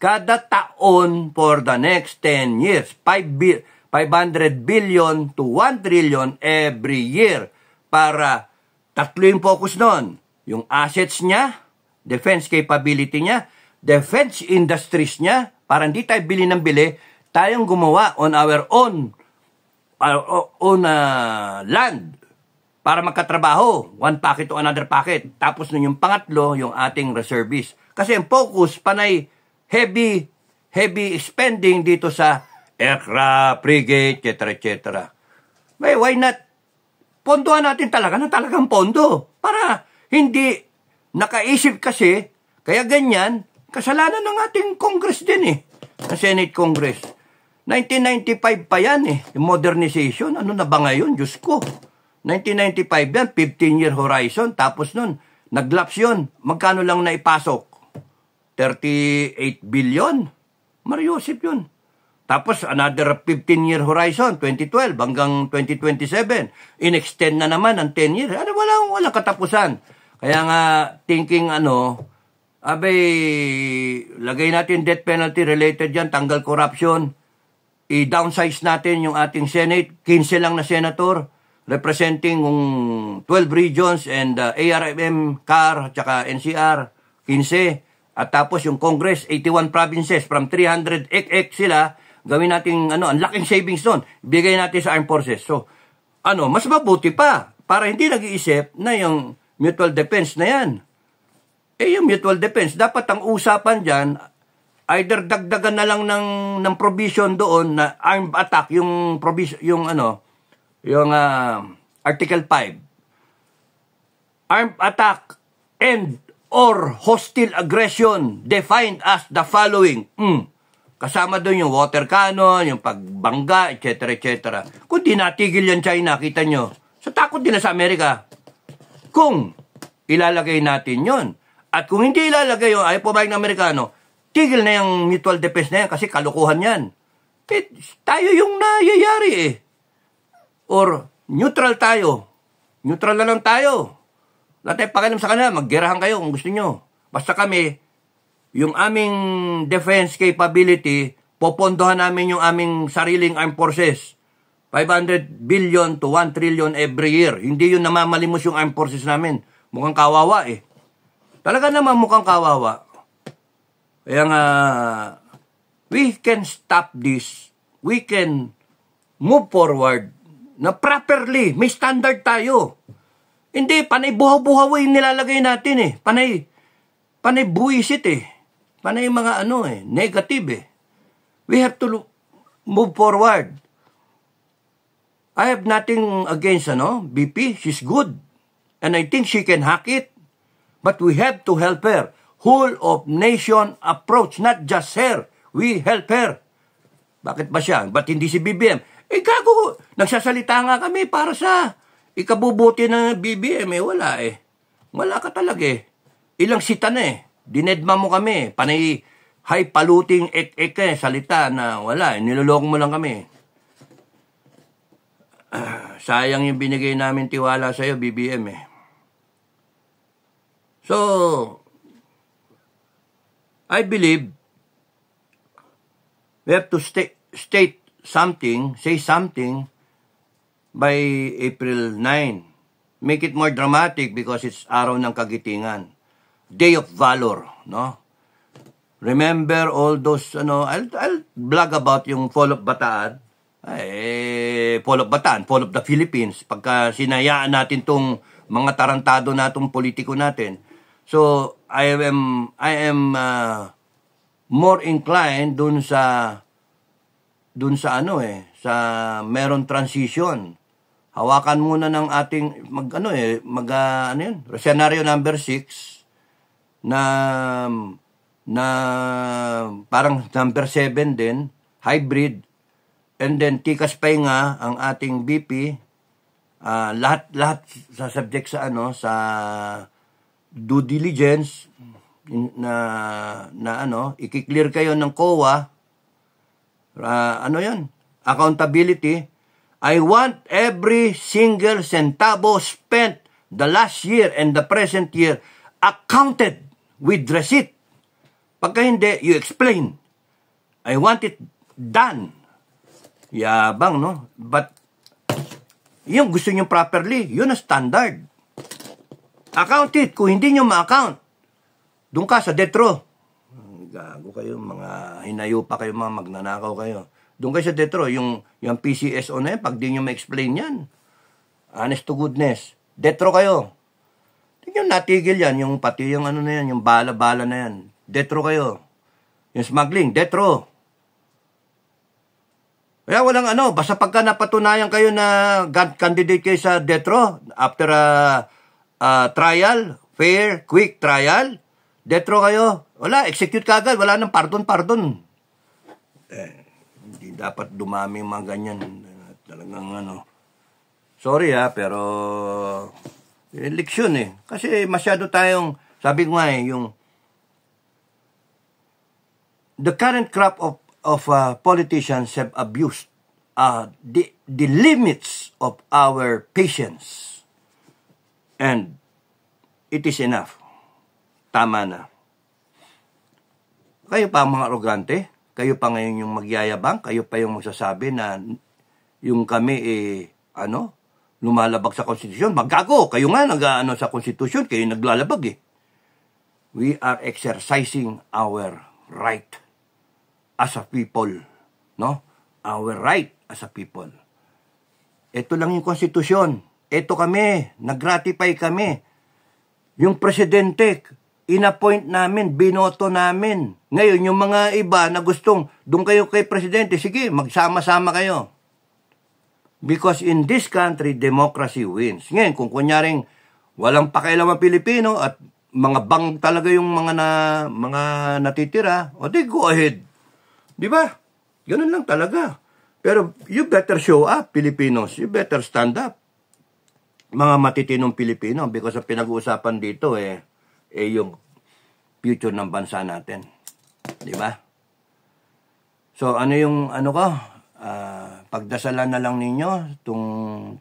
kada taon for the next 10 years. 5 bi 500 billion to 1 trillion every year para tatlo yung focus nun. Yung assets niya, defense capability niya, defense industries niya, para hindi tayo bili ng bili, tayong gumawa on our own our own uh, land para magkatrabaho, one packet to another packet. Tapos nun yung pangatlo, yung ating reservist. Kasi ang focus, panay heavy, heavy spending dito sa aircraft, frigate, etc. etc. why not? Pondohan natin talaga na talagang pondo. Para hindi nakaisip kasi, kaya ganyan, kasalanan ng ating Congress din eh, ng Senate Congress. 1995 pa yan eh. modernization, ano na ba ngayon? Diyos ko. 1995 yan, 15-year horizon. Tapos nun, naglaps yun. Magkano lang na ipasok? 38 billion. Mariusip yun. Tapos another 15-year horizon, 2012 hanggang 2027. Inextend na naman ang 10 years. Ano, wala, walang katapusan. Kaya nga, thinking ano, abay, lagay natin death penalty related yan, tanggal corruption, i-downsize natin yung ating Senate. 15 lang na senator representing yung 12 regions and uh, ARMM, CAR, tsaka NCR, 15. At tapos yung Congress, 81 provinces from 300 ek sila. Gawin natin, ano, ang laking savings doon. Bigay natin sa armed forces. So, ano, mas mabuti pa para hindi nag-iisip na yung mutual defense na yan. Eh, yung mutual defense, dapat ang usapan dyan, either dagdagan na lang ng ng provision doon na armed attack yung provision yung ano yung uh, article 5 armed attack and or hostile aggression defined as the following mm. kasama doon yung water cannon yung pagbangga etc etc kung di natigil yan China kita nyo sa so, takot din sa Amerika kung ilalagay natin yon at kung hindi ilalagay yun ay pumayag ng Amerikano Tigil na yung mutual defense na yan kasi kalukuhan yan. It, tayo yung nayayari eh. Or neutral tayo. Neutral na lang tayo. Wala tayong pakialam sa kanila. Maggerahan kayo kung gusto nyo. Basta kami, yung aming defense capability, popondohan namin yung aming sariling armed forces. 500 billion to 1 trillion every year. Hindi yun namamalimos yung armed forces namin. Mukhang kawawa eh. Talaga naman mukhang kawawa. Yang uh, we can stop this. We can move forward na properly. May standard tayo. Hindi, panay buhaw-buhaw yung nilalagay natin eh. Panay, panay buwisit eh. Panay mga ano eh, negative eh. We have to move forward. I have nothing against ano, BP. She's good. And I think she can hack it. But we have to help her whole of nation approach, not just her. We help her. Bakit ba siya? Ba't hindi si BBM? Eh, gago, nagsasalita nga kami para sa ikabubuti ng BBM. Eh, wala eh. Wala ka talaga eh. Ilang sita na eh. Dinedma mo kami. Panay high paluting ek-ek eh, salita na wala. Eh. Niloloko mo lang kami. Uh, sayang yung binigay namin tiwala sa'yo, BBM eh. So, I believe we have to sta state something, say something by April 9. Make it more dramatic because it's araw ng kagitingan. Day of Valor, no? Remember all those, ano, I'll, I'll blog about yung Fall of Bataan. Eh, Fall of Bataan, Fall of the Philippines. Pagka sinayaan natin tong mga tarantado na itong politiko natin. So, I am I am uh, more inclined dun sa dun sa ano eh sa meron transition. Hawakan muna ng ating mag ano eh mag uh, ano yun, scenario number 6 na na parang number 7 din, hybrid. And then tikas pa nga ang ating BP uh, ah, lahat lahat sa subject sa ano sa due diligence na na ano, i-clear kayo ng COA. Uh, ano 'yon? Accountability. I want every single centavo spent the last year and the present year accounted with receipt. Pagka hindi, you explain. I want it done. Yabang, no? But, yung gusto nyo properly, yun ang standard. Account it. Kung hindi nyo ma-account, doon ka sa detro. Gago kayo, mga hinayo pa kayo, mga magnanakaw kayo. Doon kayo sa detro, yung, yung PCSO na yan, pag di nyo ma-explain yan. Honest to goodness. Detro row kayo. Tingnan natigil yan, yung pati yung ano na yan, yung bala-bala na yan. Detro kayo. Yung smuggling, detro. row. Kaya walang ano, basta pagka napatunayan kayo na candidate kayo sa detro, row, after uh, uh, trial, fair, quick trial, detro kayo. Wala, execute kagad. Wala nang pardon, pardon. Eh, hindi dapat dumami mga ganyan. Talagang ano. Sorry ha, ah, pero eh, leksyon eh. Kasi masyado tayong, sabi ko nga eh, yung the current crop of of uh, politicians have abused uh, the, the limits of our patience. And it is enough. Tama na. Kayo pa mga arrogante, kayo pa ngayon yung magyayabang, kayo pa yung magsasabi na yung kami eh, ano, lumalabag sa konstitusyon. Magkago, kayo nga nag-ano sa konstitusyon, kayo naglalabag eh. We are exercising our right as a people, no? Our right as a people. Ito lang yung konstitusyon. Ito kami, nagratify kami. Yung presidente, inappoint namin, binoto namin. Ngayon, yung mga iba na gustong, doon kayo kay presidente, sige, magsama-sama kayo. Because in this country, democracy wins. Ngayon, kung kunyaring walang pakialaman Pilipino at mga bang talaga yung mga na, mga natitira, o di, go ahead. Di ba? Ganun lang talaga. Pero you better show up, Filipinos. You better stand up mga matitinong Pilipino because ang pinag-uusapan dito eh, eh yung future ng bansa natin. Di ba? So ano yung ano ko? Uh, pagdasalan na lang ninyo tung,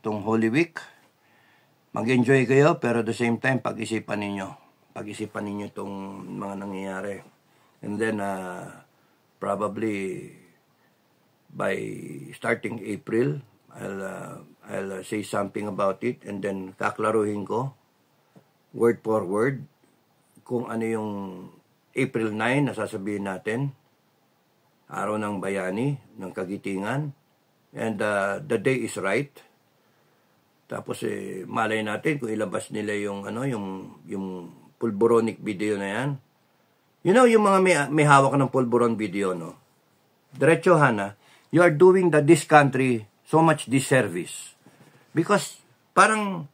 tung Holy Week. Mag-enjoy kayo pero at the same time pag-isipan ninyo. Pag-isipan ninyo itong mga nangyayari. And then uh, probably by starting April, I'll uh, I'll uh, say something about it and then kaklaruhin ko word for word kung ano yung April 9 na sasabihin natin, araw ng bayani, ng kagitingan, and uh, the day is right. Tapos eh, malay natin kung ilabas nila yung ano yung yung pulboronic video na yan. You know yung mga may, may hawak ng pulboron video no. Diretso Hana, you are doing the this country so much disservice Because parang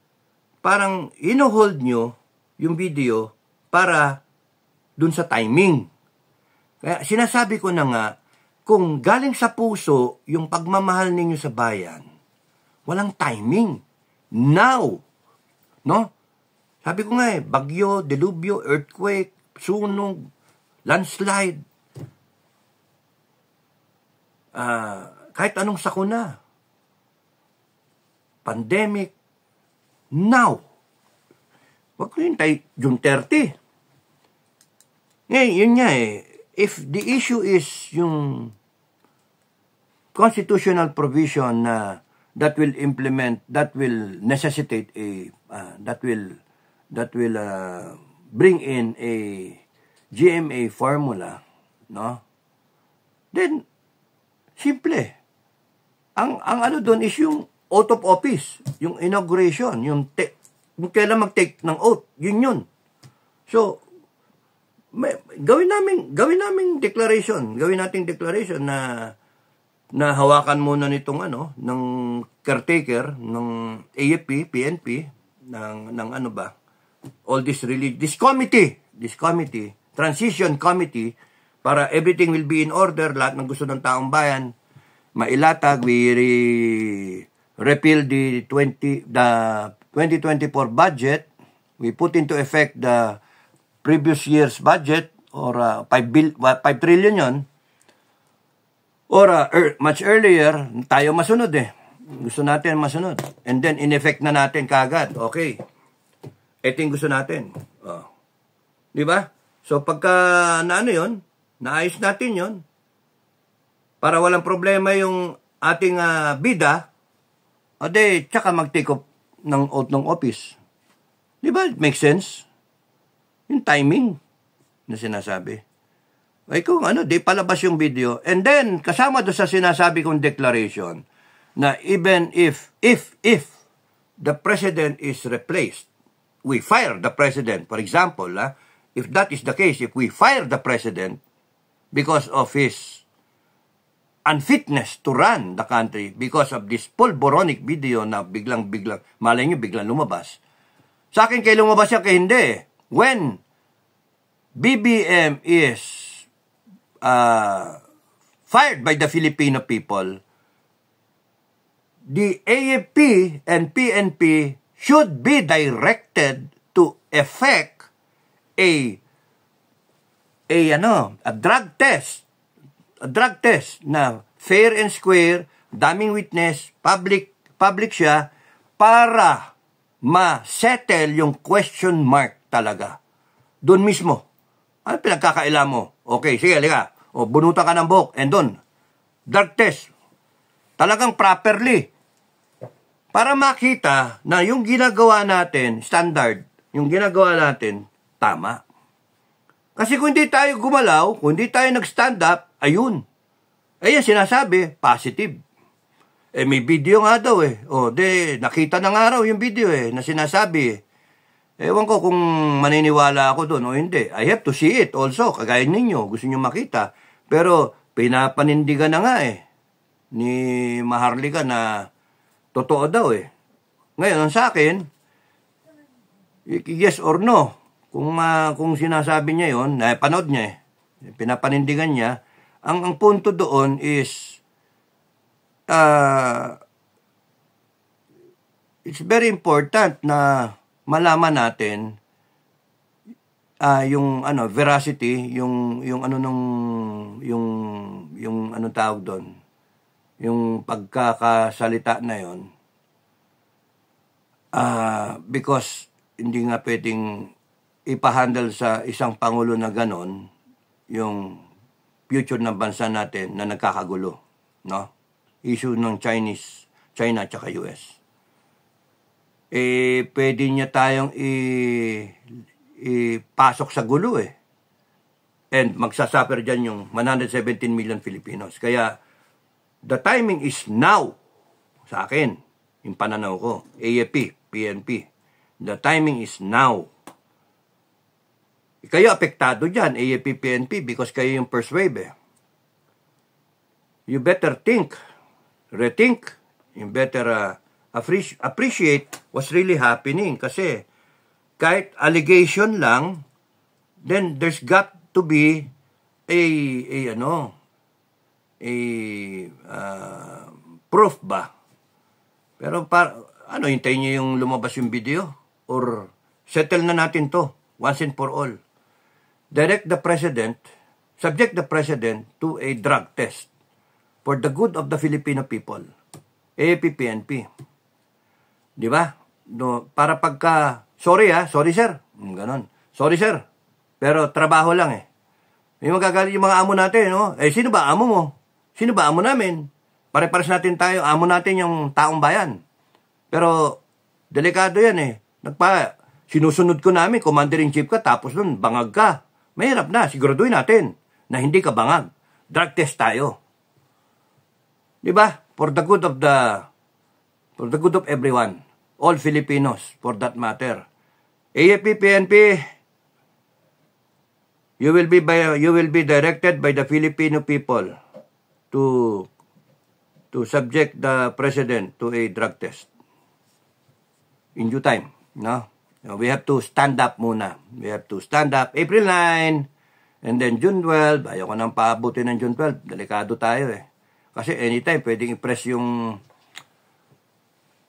parang inuhold nyo yung video para dun sa timing. Kaya sinasabi ko na nga, kung galing sa puso yung pagmamahal ninyo sa bayan, walang timing. Now! No? Sabi ko nga eh, bagyo, delubyo, earthquake, sunog, landslide. Uh, kahit anong sakuna pandemic, now. Huwag ko hintay June 30. Ngayon, yun nga eh. If the issue is yung constitutional provision na uh, that will implement, that will necessitate a, uh, that will, that will uh, bring in a GMA formula, no? Then, simple. Ang, ang ano doon is yung out of office, yung inauguration, yung, te- yung kailan mag-take ng oath, yun yun. So, may, gawin namin gawin namin declaration, gawin nating declaration na na hawakan muna nitong ano ng caretaker ng AFP, PNP ng ng ano ba? All this religious this committee, this committee, transition committee para everything will be in order, lahat ng gusto ng taong bayan mailatag, we repeal the 20 the 2024 budget we put into effect the previous year's budget or uh, 5 bill 5 trillion yon or uh, er, much earlier tayo masunod eh gusto natin masunod and then in effect na natin kagad okay ito yung gusto natin oh. di ba so pagka na ano yon naayos natin yon para walang problema yung ating uh, bida o de, tsaka mag-take off ng out ng office. Di ba? It makes sense. Yung timing na sinasabi. Ay kung ano, di palabas yung video. And then, kasama do sa sinasabi kong declaration na even if, if, if the president is replaced, we fire the president. For example, ah, if that is the case, if we fire the president because of his unfitness to run the country because of this polboronic video na biglang-biglang, malay nyo, biglang lumabas. Sa akin, kay lumabas siya, kay hindi. When BBM is uh, fired by the Filipino people, the AFP and PNP should be directed to effect a a ano, a drug test drug test na fair and square, daming witness, public, public siya, para ma-settle yung question mark talaga. Doon mismo. Ano pinagkakaila mo? Okay, sige, liga. O, bunutan ka ng buhok. And doon, drug test. Talagang properly. Para makita na yung ginagawa natin, standard, yung ginagawa natin, tama. Kasi kung hindi tayo gumalaw, kung hindi tayo nag-stand up, Ayun. Ayan, sinasabi, positive. Eh, may video nga daw eh. O, de, nakita na nga raw yung video eh, na sinasabi eh. Ewan ko kung maniniwala ako doon o hindi. I have to see it also, kagaya ninyo. Gusto nyo makita. Pero, pinapanindigan na nga eh. Ni Maharlika na totoo daw eh. Ngayon, sa akin, yes or no. Kung, uh, kung sinasabi niya yon, panood niya eh. Pinapanindigan niya, ang, ang punto doon is, uh, it's very important na malaman natin uh, yung ano veracity yung yung ano nung yung yung ano tawag doon yung pagkakasalita na yon uh, ah, because hindi nga pwedeng ipahandle sa isang pangulo na ganon yung future ng bansa natin na nagkakagulo, no? Issue ng Chinese, China at saka US. Eh, pwede niya tayong i- ipasok sa gulo eh. And magsasuffer diyan yung 117 million Filipinos. Kaya, the timing is now sa akin, yung pananaw ko, AFP, PNP. The timing is now kayo apektado dyan, AAPPNP, because kayo yung first wave eh. You better think, rethink, you better uh, appreciate what's really happening kasi kahit allegation lang, then there's got to be a, a ano, a uh, proof ba? Pero para, ano, hintayin niyo yung lumabas yung video? Or settle na natin to, once and for all direct the President, subject the President to a drug test for the good of the Filipino people. AAP-PNP. Di ba? No, para pagka, sorry ah, sorry sir. Hmm, ganon. Sorry sir. Pero trabaho lang eh. May magagalit yung mga amo natin, no? Eh, sino ba amo mo? Sino ba amo namin? Pare-pares natin tayo, amo natin yung taong bayan. Pero, delikado yan eh. Nagpa, sinusunod ko namin, commander-in-chief ka, tapos nun, bangag ka. Mahirap na, siguraduhin natin na hindi ka bangag. Drug test tayo. Di ba? For the good of the for the good of everyone, all Filipinos for that matter. AFP PNP you will be by, you will be directed by the Filipino people to to subject the president to a drug test in due time, no? we have to stand up muna. We have to stand up April 9 and then June 12. Ayoko nang paabuti ng June 12. Delikado tayo eh. Kasi anytime pwedeng i-press yung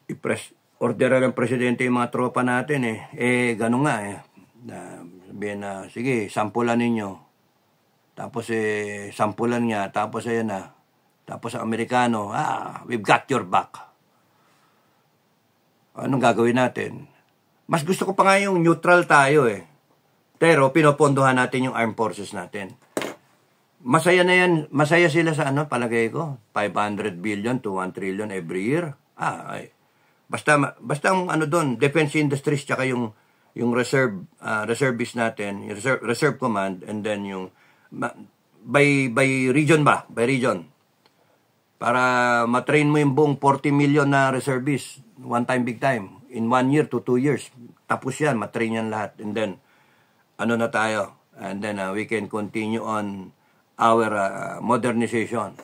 i-press ordera ng presidente yung mga tropa natin eh. Eh, ganun nga eh. Na, sabihin na, sige, sampulan ninyo. Tapos eh, sampulan niya. Tapos ayan na. Tapos ang Amerikano, ah, we've got your back. Anong gagawin natin? Mas gusto ko pa nga yung neutral tayo eh. Pero pinopondohan natin yung armed forces natin. Masaya na yan. Masaya sila sa ano, palagay ko. 500 billion to 1 trillion every year. Ah, ay. Basta, basta ang ano doon, defense industries, tsaka yung, yung reserve, uh, ah, reservist natin, yung reserve, reserve command, and then yung, by, by region ba? By region. Para matrain mo yung buong 40 million na reservist, one time, big time, in one year to two years tapos yan, matrain yan lahat. And then, ano na tayo? And then, uh, we can continue on our uh, modernization.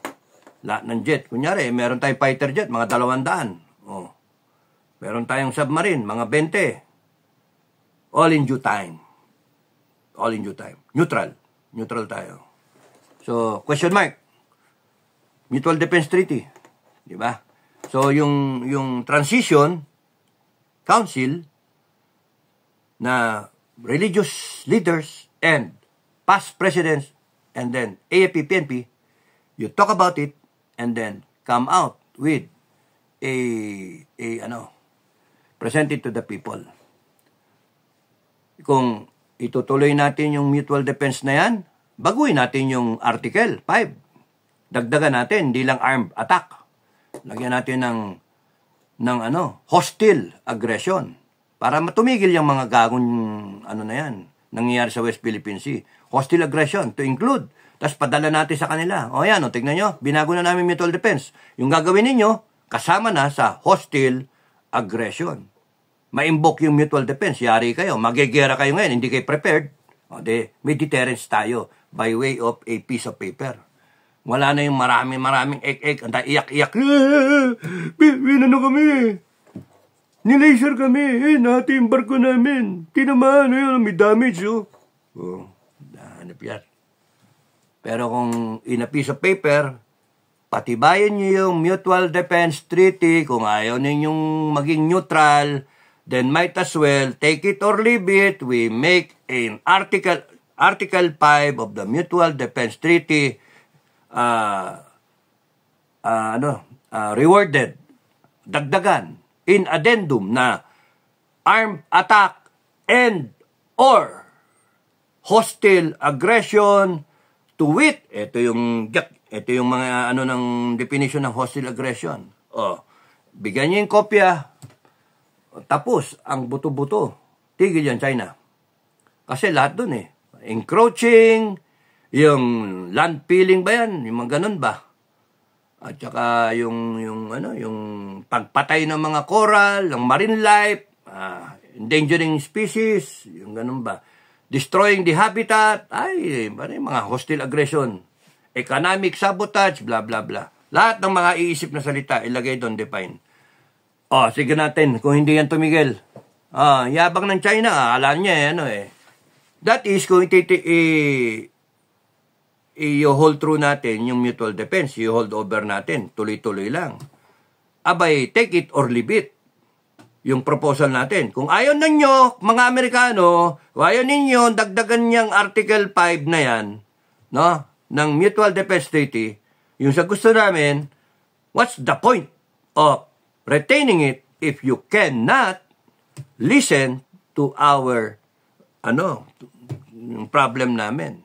Lahat ng jet. Kunyari, meron tayong fighter jet, mga dalawandaan. Oh. Meron tayong submarine, mga 20. All in due time. All in due time. Neutral. Neutral tayo. So, question mark. Mutual Defense Treaty. Di ba? So, yung, yung transition, council, na religious leaders and past presidents and then AFP, PNP, you talk about it and then come out with a, a ano, presented to the people. Kung itutuloy natin yung mutual defense na yan, baguhin natin yung Article 5. Dagdagan natin, hindi lang armed attack. Lagyan natin ng, ng ano, hostile aggression para matumigil yung mga gagong ano na yan, nangyayari sa West Philippine Sea. Hostile aggression to include. Tapos padala natin sa kanila. O yan, o, tignan nyo, binago na namin mutual defense. Yung gagawin ninyo, kasama na sa hostile aggression. Ma-invoke yung mutual defense, yari kayo, magigera kayo ngayon, hindi kayo prepared. O de, may deterrence tayo by way of a piece of paper. Wala na yung marami-maraming ek-ek, ang iyak-iyak, binano kami Nilaser kami. Eh, nati yung barko namin. Tinamaan na yun. May damage, oh. Oh, hanap yan. Pero kung in a piece of paper, patibayan niyo yung Mutual Defense Treaty. Kung ayaw ninyong maging neutral, then might as well take it or leave it. We make an article, Article 5 of the Mutual Defense Treaty uh, uh, ano, uh, rewarded, dagdagan in addendum na armed attack and or hostile aggression to wit ito yung ito yung mga ano ng definition ng hostile aggression oh bigyan niyo yung kopya tapos ang buto-buto tigil yan China kasi lahat dun eh encroaching yung land peeling ba yan yung mga ganun ba at saka yung yung ano yung pagpatay ng mga coral, ng marine life, uh, endangering species, yung ganun ba. Destroying the habitat, ay, mga hostile aggression, economic sabotage, bla bla bla. Lahat ng mga iisip na salita ilagay doon define. Oh, sige natin kung hindi yan tumigil. Ah, yabang ng China, ah, alam niya eh, ano eh. That is kung ititi i-hold through natin yung mutual defense, yung hold over natin, tuloy-tuloy lang. Abay, take it or leave it. Yung proposal natin. Kung ayon ninyo, mga Amerikano, ayon ninyo, dagdagan niyang Article 5 na yan, no, ng Mutual Defense Treaty, yung sa gusto namin, what's the point of retaining it if you cannot listen to our, ano, yung problem namin?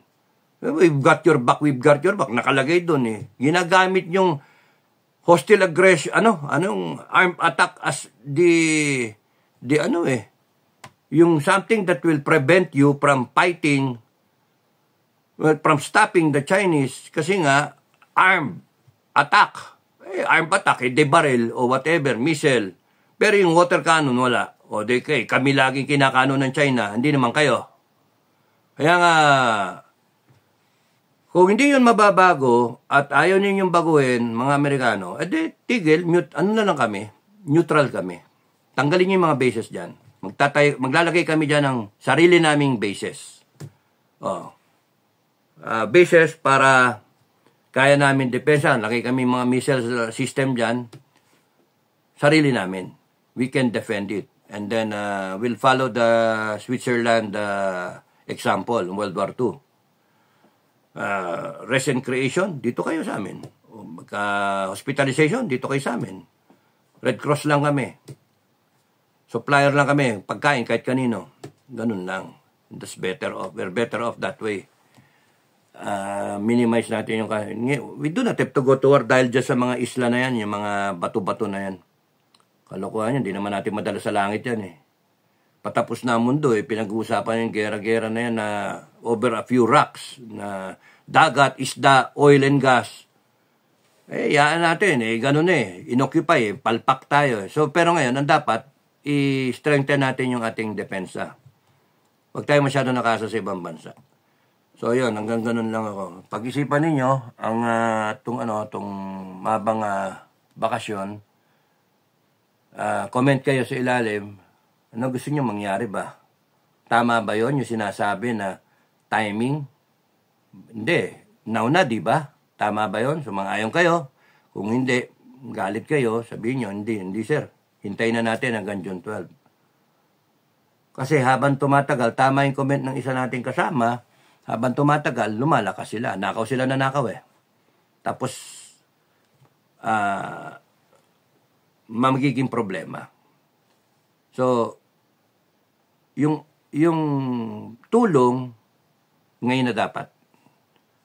We've got your back, we've got your back. Nakalagay doon eh. Ginagamit yung hostile aggression, ano, anong arm attack as the, the ano eh, yung something that will prevent you from fighting, well, from stopping the Chinese kasi nga, arm attack. Eh, armed attack, eh, de barrel o whatever, missile. Pero yung water cannon, wala. O, de kay, kami lagi kinakanon ng China, hindi naman kayo. Kaya nga, kung hindi yun mababago at ayaw ninyong baguhin, mga Amerikano, edi tigil, mute, ano na lang kami, neutral kami. Tanggalin niyo yung mga bases dyan. Magtatay, maglalagay kami dyan ng sarili naming bases. Oh. Uh, bases para kaya namin depensa. Lagay kami mga missile system dyan. Sarili namin. We can defend it. And then uh, we'll follow the Switzerland uh, example, in World War II uh, ah, rest and creation, dito kayo sa amin. O magka-hospitalization, dito kayo sa amin. Red Cross lang kami. Supplier lang kami, pagkain kahit kanino. Ganun lang. That's better off. We're better off that way. Uh, minimize natin yung... We do not have to go to war dahil dyan sa mga isla na yan, yung mga bato-bato na yan. Kalokohan yan, hindi naman natin madala sa langit yan eh patapos na ang mundo, eh, pinag-uusapan yung gera-gera na yan na over a few rocks, na dagat, is the oil and gas. Eh, yaan natin, eh, ganun eh, inoccupy, eh, palpak tayo. So, pero ngayon, ang dapat, i-strengthen natin yung ating depensa. Huwag tayo masyado nakasa sa ibang bansa. So, yun, hanggang ganun lang ako. Pag-isipan ninyo, ang uh, tong, ano, tong mabang uh, bakasyon, uh, comment kayo sa ilalim, ano gusto nyo mangyari ba? Tama ba yon yung sinasabi na timing? Hindi. Now na, di ba? Tama ba yon? Sumang-ayon kayo. Kung hindi, galit kayo, sabihin nyo, hindi, hindi sir. Hintayin na natin hanggang June 12. Kasi habang tumatagal, tama yung comment ng isa nating kasama, habang tumatagal, lumalakas sila. Nakaw sila na nakaw eh. Tapos, uh, ah, mamagiging problema. So, yung yung tulong ngayon na dapat.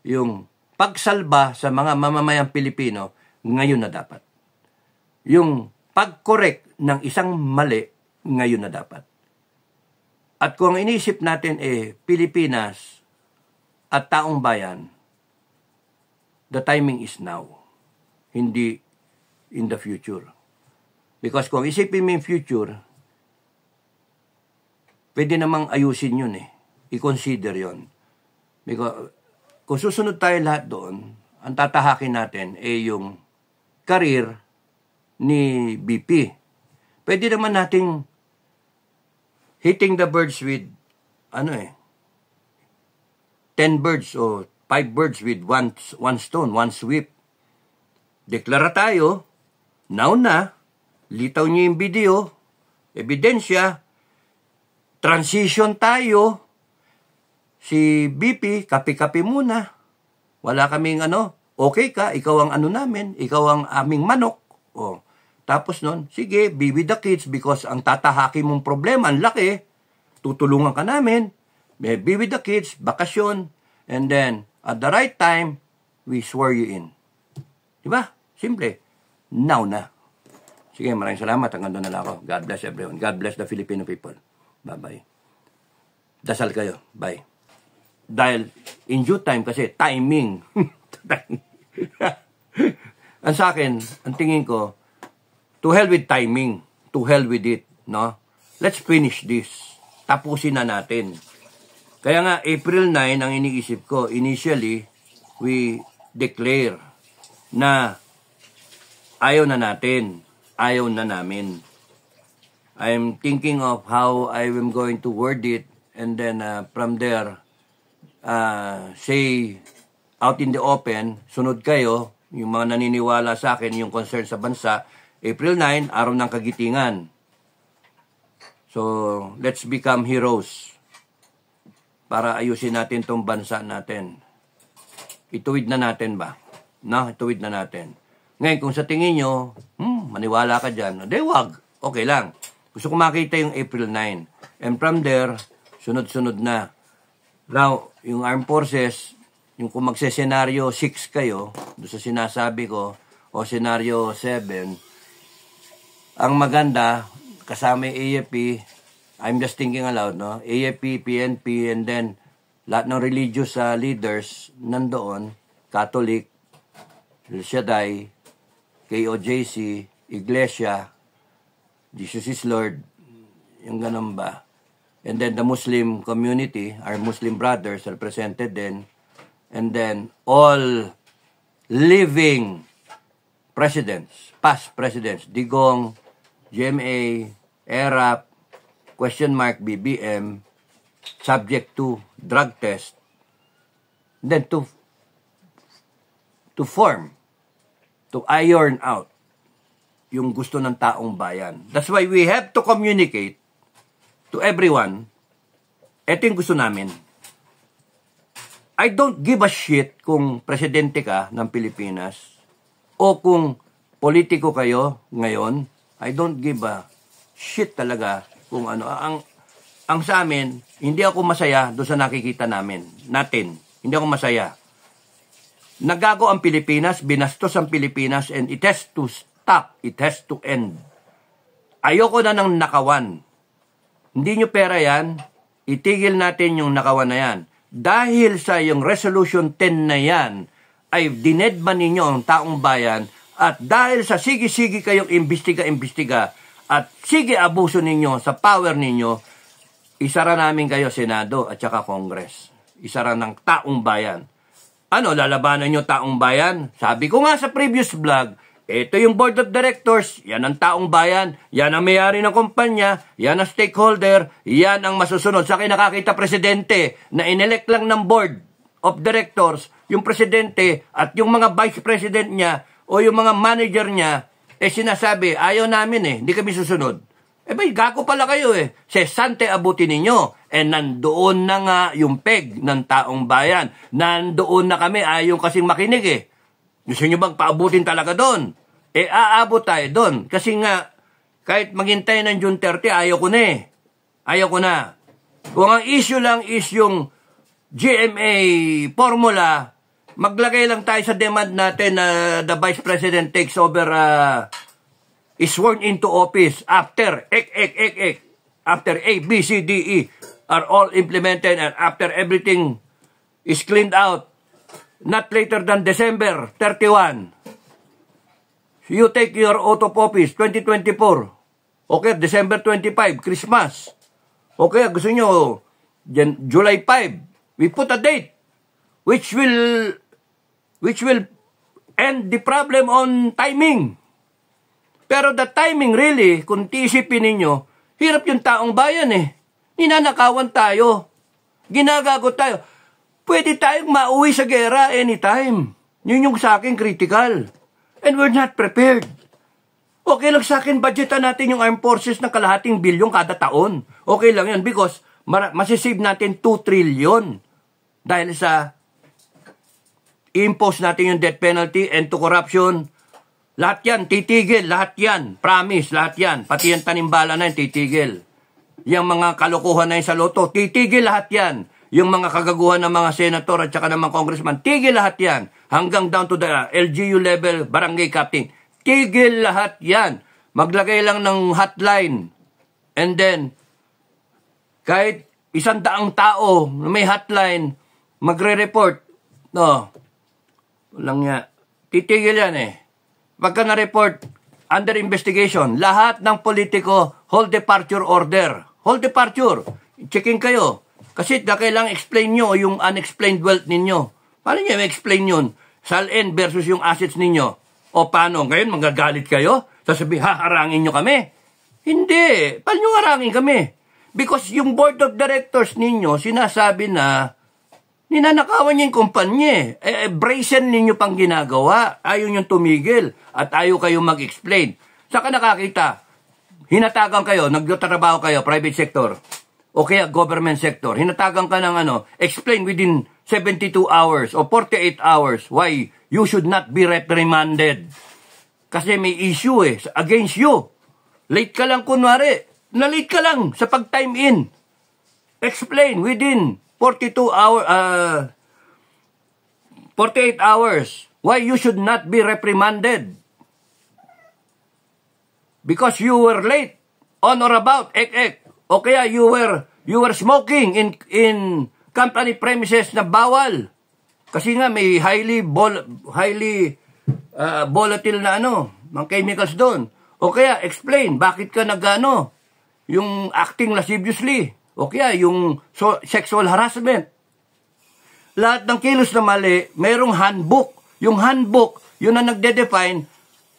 Yung pagsalba sa mga mamamayang Pilipino ngayon na dapat. Yung pag-correct ng isang mali ngayon na dapat. At kung ang inisip natin eh Pilipinas at taong bayan, the timing is now, hindi in the future. Because kung isipin mo yung future, pwede namang ayusin yun eh. I-consider yun. Because, kung susunod tayo lahat doon, ang tatahakin natin ay yung career ni BP. Pwede naman nating hitting the birds with, ano eh, 10 birds o 5 birds with one, one stone, one sweep. Deklara tayo, now na, litaw niyo yung video, ebidensya, Transition tayo. Si BP, kapi-kapi muna. Wala kaming ano, okay ka, ikaw ang ano namin, ikaw ang aming manok. O, oh, tapos nun, sige, be with the kids because ang tatahaki mong problema, ang laki, tutulungan ka namin. Be with the kids, bakasyon, and then at the right time, we swear you in. Diba? Simple. Now na. Sige, maraming salamat. Hanggang doon na lang ako. God bless everyone. God bless the Filipino people. Bye-bye. Dasal kayo. Bye. Dahil in due time kasi timing. ang sa akin, ang tingin ko, to hell with timing. To hell with it. No? Let's finish this. Tapusin na natin. Kaya nga, April 9 ang iniisip ko. Initially, we declare na ayaw na natin, ayaw na namin. I'm thinking of how I am going to word it and then uh, from there uh, say out in the open, sunod kayo, yung mga naniniwala sa akin, yung concern sa bansa, April 9, araw ng kagitingan. So, let's become heroes para ayusin natin tong bansa natin. Ituwid na natin ba? No, ituwid na natin. Ngayon, kung sa tingin nyo, hmm, maniwala ka dyan, de wag, okay lang. Gusto ko makita yung April 9. And from there, sunod-sunod na. Now, yung armed forces, yung kung magse-senaryo 6 kayo, doon sa sinasabi ko, o senaryo 7, ang maganda, kasama yung AFP, I'm just thinking aloud, no? AFP, PNP, and then lahat ng religious uh, leaders nandoon, Catholic, El Shaddai, KOJC, Iglesia, Jesus is Lord, yung ganun ba? And then the Muslim community, our Muslim brothers represented then, and then all living presidents, past presidents, Digong, GMA, ERAP, question mark BBM, subject to drug test, then to to form, to iron out yung gusto ng taong bayan. That's why we have to communicate to everyone, ito yung gusto namin. I don't give a shit kung presidente ka ng Pilipinas o kung politiko kayo ngayon. I don't give a shit talaga kung ano. Ang, ang sa amin, hindi ako masaya doon sa nakikita namin. Natin. Hindi ako masaya. Nagago ang Pilipinas, binastos ang Pilipinas, and it has to stop. It has to end. Ayoko na ng nakawan. Hindi nyo pera yan. Itigil natin yung nakawan na yan. Dahil sa yung resolution 10 na yan, ay dinedma ninyo ang taong bayan at dahil sa sige-sige kayong imbestiga-imbestiga at sige abuso ninyo sa power ninyo, isara namin kayo Senado at saka Congress. Isara ng taong bayan. Ano, lalabanan nyo taong bayan? Sabi ko nga sa previous vlog, ito yung board of directors, yan ang taong bayan, yan ang mayari ng kumpanya, yan ang stakeholder, yan ang masusunod. Sa kinakakita presidente na inelect lang ng board of directors, yung presidente at yung mga vice president niya o yung mga manager niya, eh sinasabi, ayaw namin eh, hindi kami susunod. Eh bay, gako pala kayo eh. Sesante abutin ninyo. Eh nandoon na nga yung peg ng taong bayan. Nandoon na kami, ayaw kasing makinig eh. Gusto nyo bang paabutin talaga doon? E aabot tayo doon. Kasi nga, kahit maghintay ng June 30, ayaw ko na eh. Ayaw ko na. Kung ang issue lang is yung GMA formula, maglagay lang tayo sa demand natin na the Vice President takes over uh, is sworn into office after ek, ek, ek, ek, after A, B, C, D, E are all implemented and after everything is cleaned out, not later than December 31. You take your auto of office 2024. Okay, December 25, Christmas. Okay, gusto nyo, July 5, we put a date which will which will end the problem on timing. Pero the timing really, kung tiisipin ninyo, hirap yung taong bayan eh. Ninanakawan tayo. Ginagago tayo. Pwede tayong mauwi sa gera anytime. Yun yung sa akin critical. And we're not prepared. Okay lang sa akin, budgetan natin yung armed forces ng kalahating bilyong kada taon. Okay lang yun because masisave natin 2 trillion dahil sa impose natin yung death penalty and to corruption. Lahat yan, titigil, lahat yan. Promise, lahat yan. Pati yung tanimbala na yan, titigil. Yung mga kalokohan na yun sa loto, titigil lahat yan yung mga kagaguhan ng mga senator at saka ng mga congressman, tigil lahat yan. Hanggang down to the LGU level, barangay captain. Tigil lahat yan. Maglagay lang ng hotline. And then, kahit isang daang tao na may hotline, magre-report. No, lang niya. Titigil yan eh. Pagka na-report, under investigation, lahat ng politiko, hold departure order. Hold departure. Checking kayo. Kasi da lang explain nyo yung unexplained wealth ninyo. Paano nyo explain yun? Sal-in versus yung assets ninyo. O paano? Ngayon, magagalit kayo? Sasabihin, haharangin nyo kami? Hindi. Paano nyo harangin kami? Because yung board of directors ninyo, sinasabi na, ninanakawan niyo yung kumpanya. Eh. eh, eh, brazen ninyo pang ginagawa. Ayaw nyo tumigil. At ayaw kayo mag-explain. Saka nakakita, hinatagan kayo, nagtatrabaho kayo, private sector o kaya government sector. Hinatagan ka ng ano, explain within 72 hours o 48 hours why you should not be reprimanded. Kasi may issue eh, against you. Late ka lang kunwari, na-late ka lang sa pag-time in. Explain within 42 hour, uh, 48 hours why you should not be reprimanded. Because you were late on or about XX o kaya you were you were smoking in in company premises na bawal. Kasi nga may highly vol, highly uh, volatile na ano, mga chemicals doon. O kaya explain bakit ka nagano yung acting lasciviously. O kaya yung so, sexual harassment. Lahat ng kilos na mali, merong handbook. Yung handbook, yun ang nagde-define.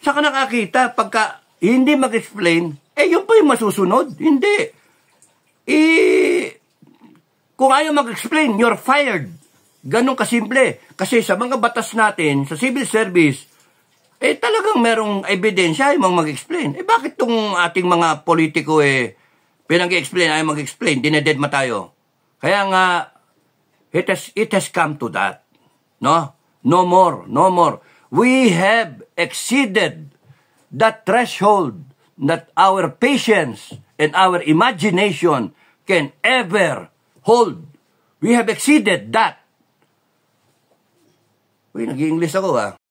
Saka nakakita, pagka hindi mag-explain, eh yun pa yung masusunod. Hindi eh, kung ayaw mag-explain, you're fired. Ganon kasimple. Kasi sa mga batas natin, sa civil service, eh talagang merong ebidensya ay mag-explain. Eh bakit tong ating mga politiko eh pinag-explain ay mag-explain, dinededma tayo. Kaya nga, it has, it has come to that. No? No more, no more. We have exceeded that threshold that our patience and our imagination can ever hold. We have exceeded that. Uy, nag-English ako ah.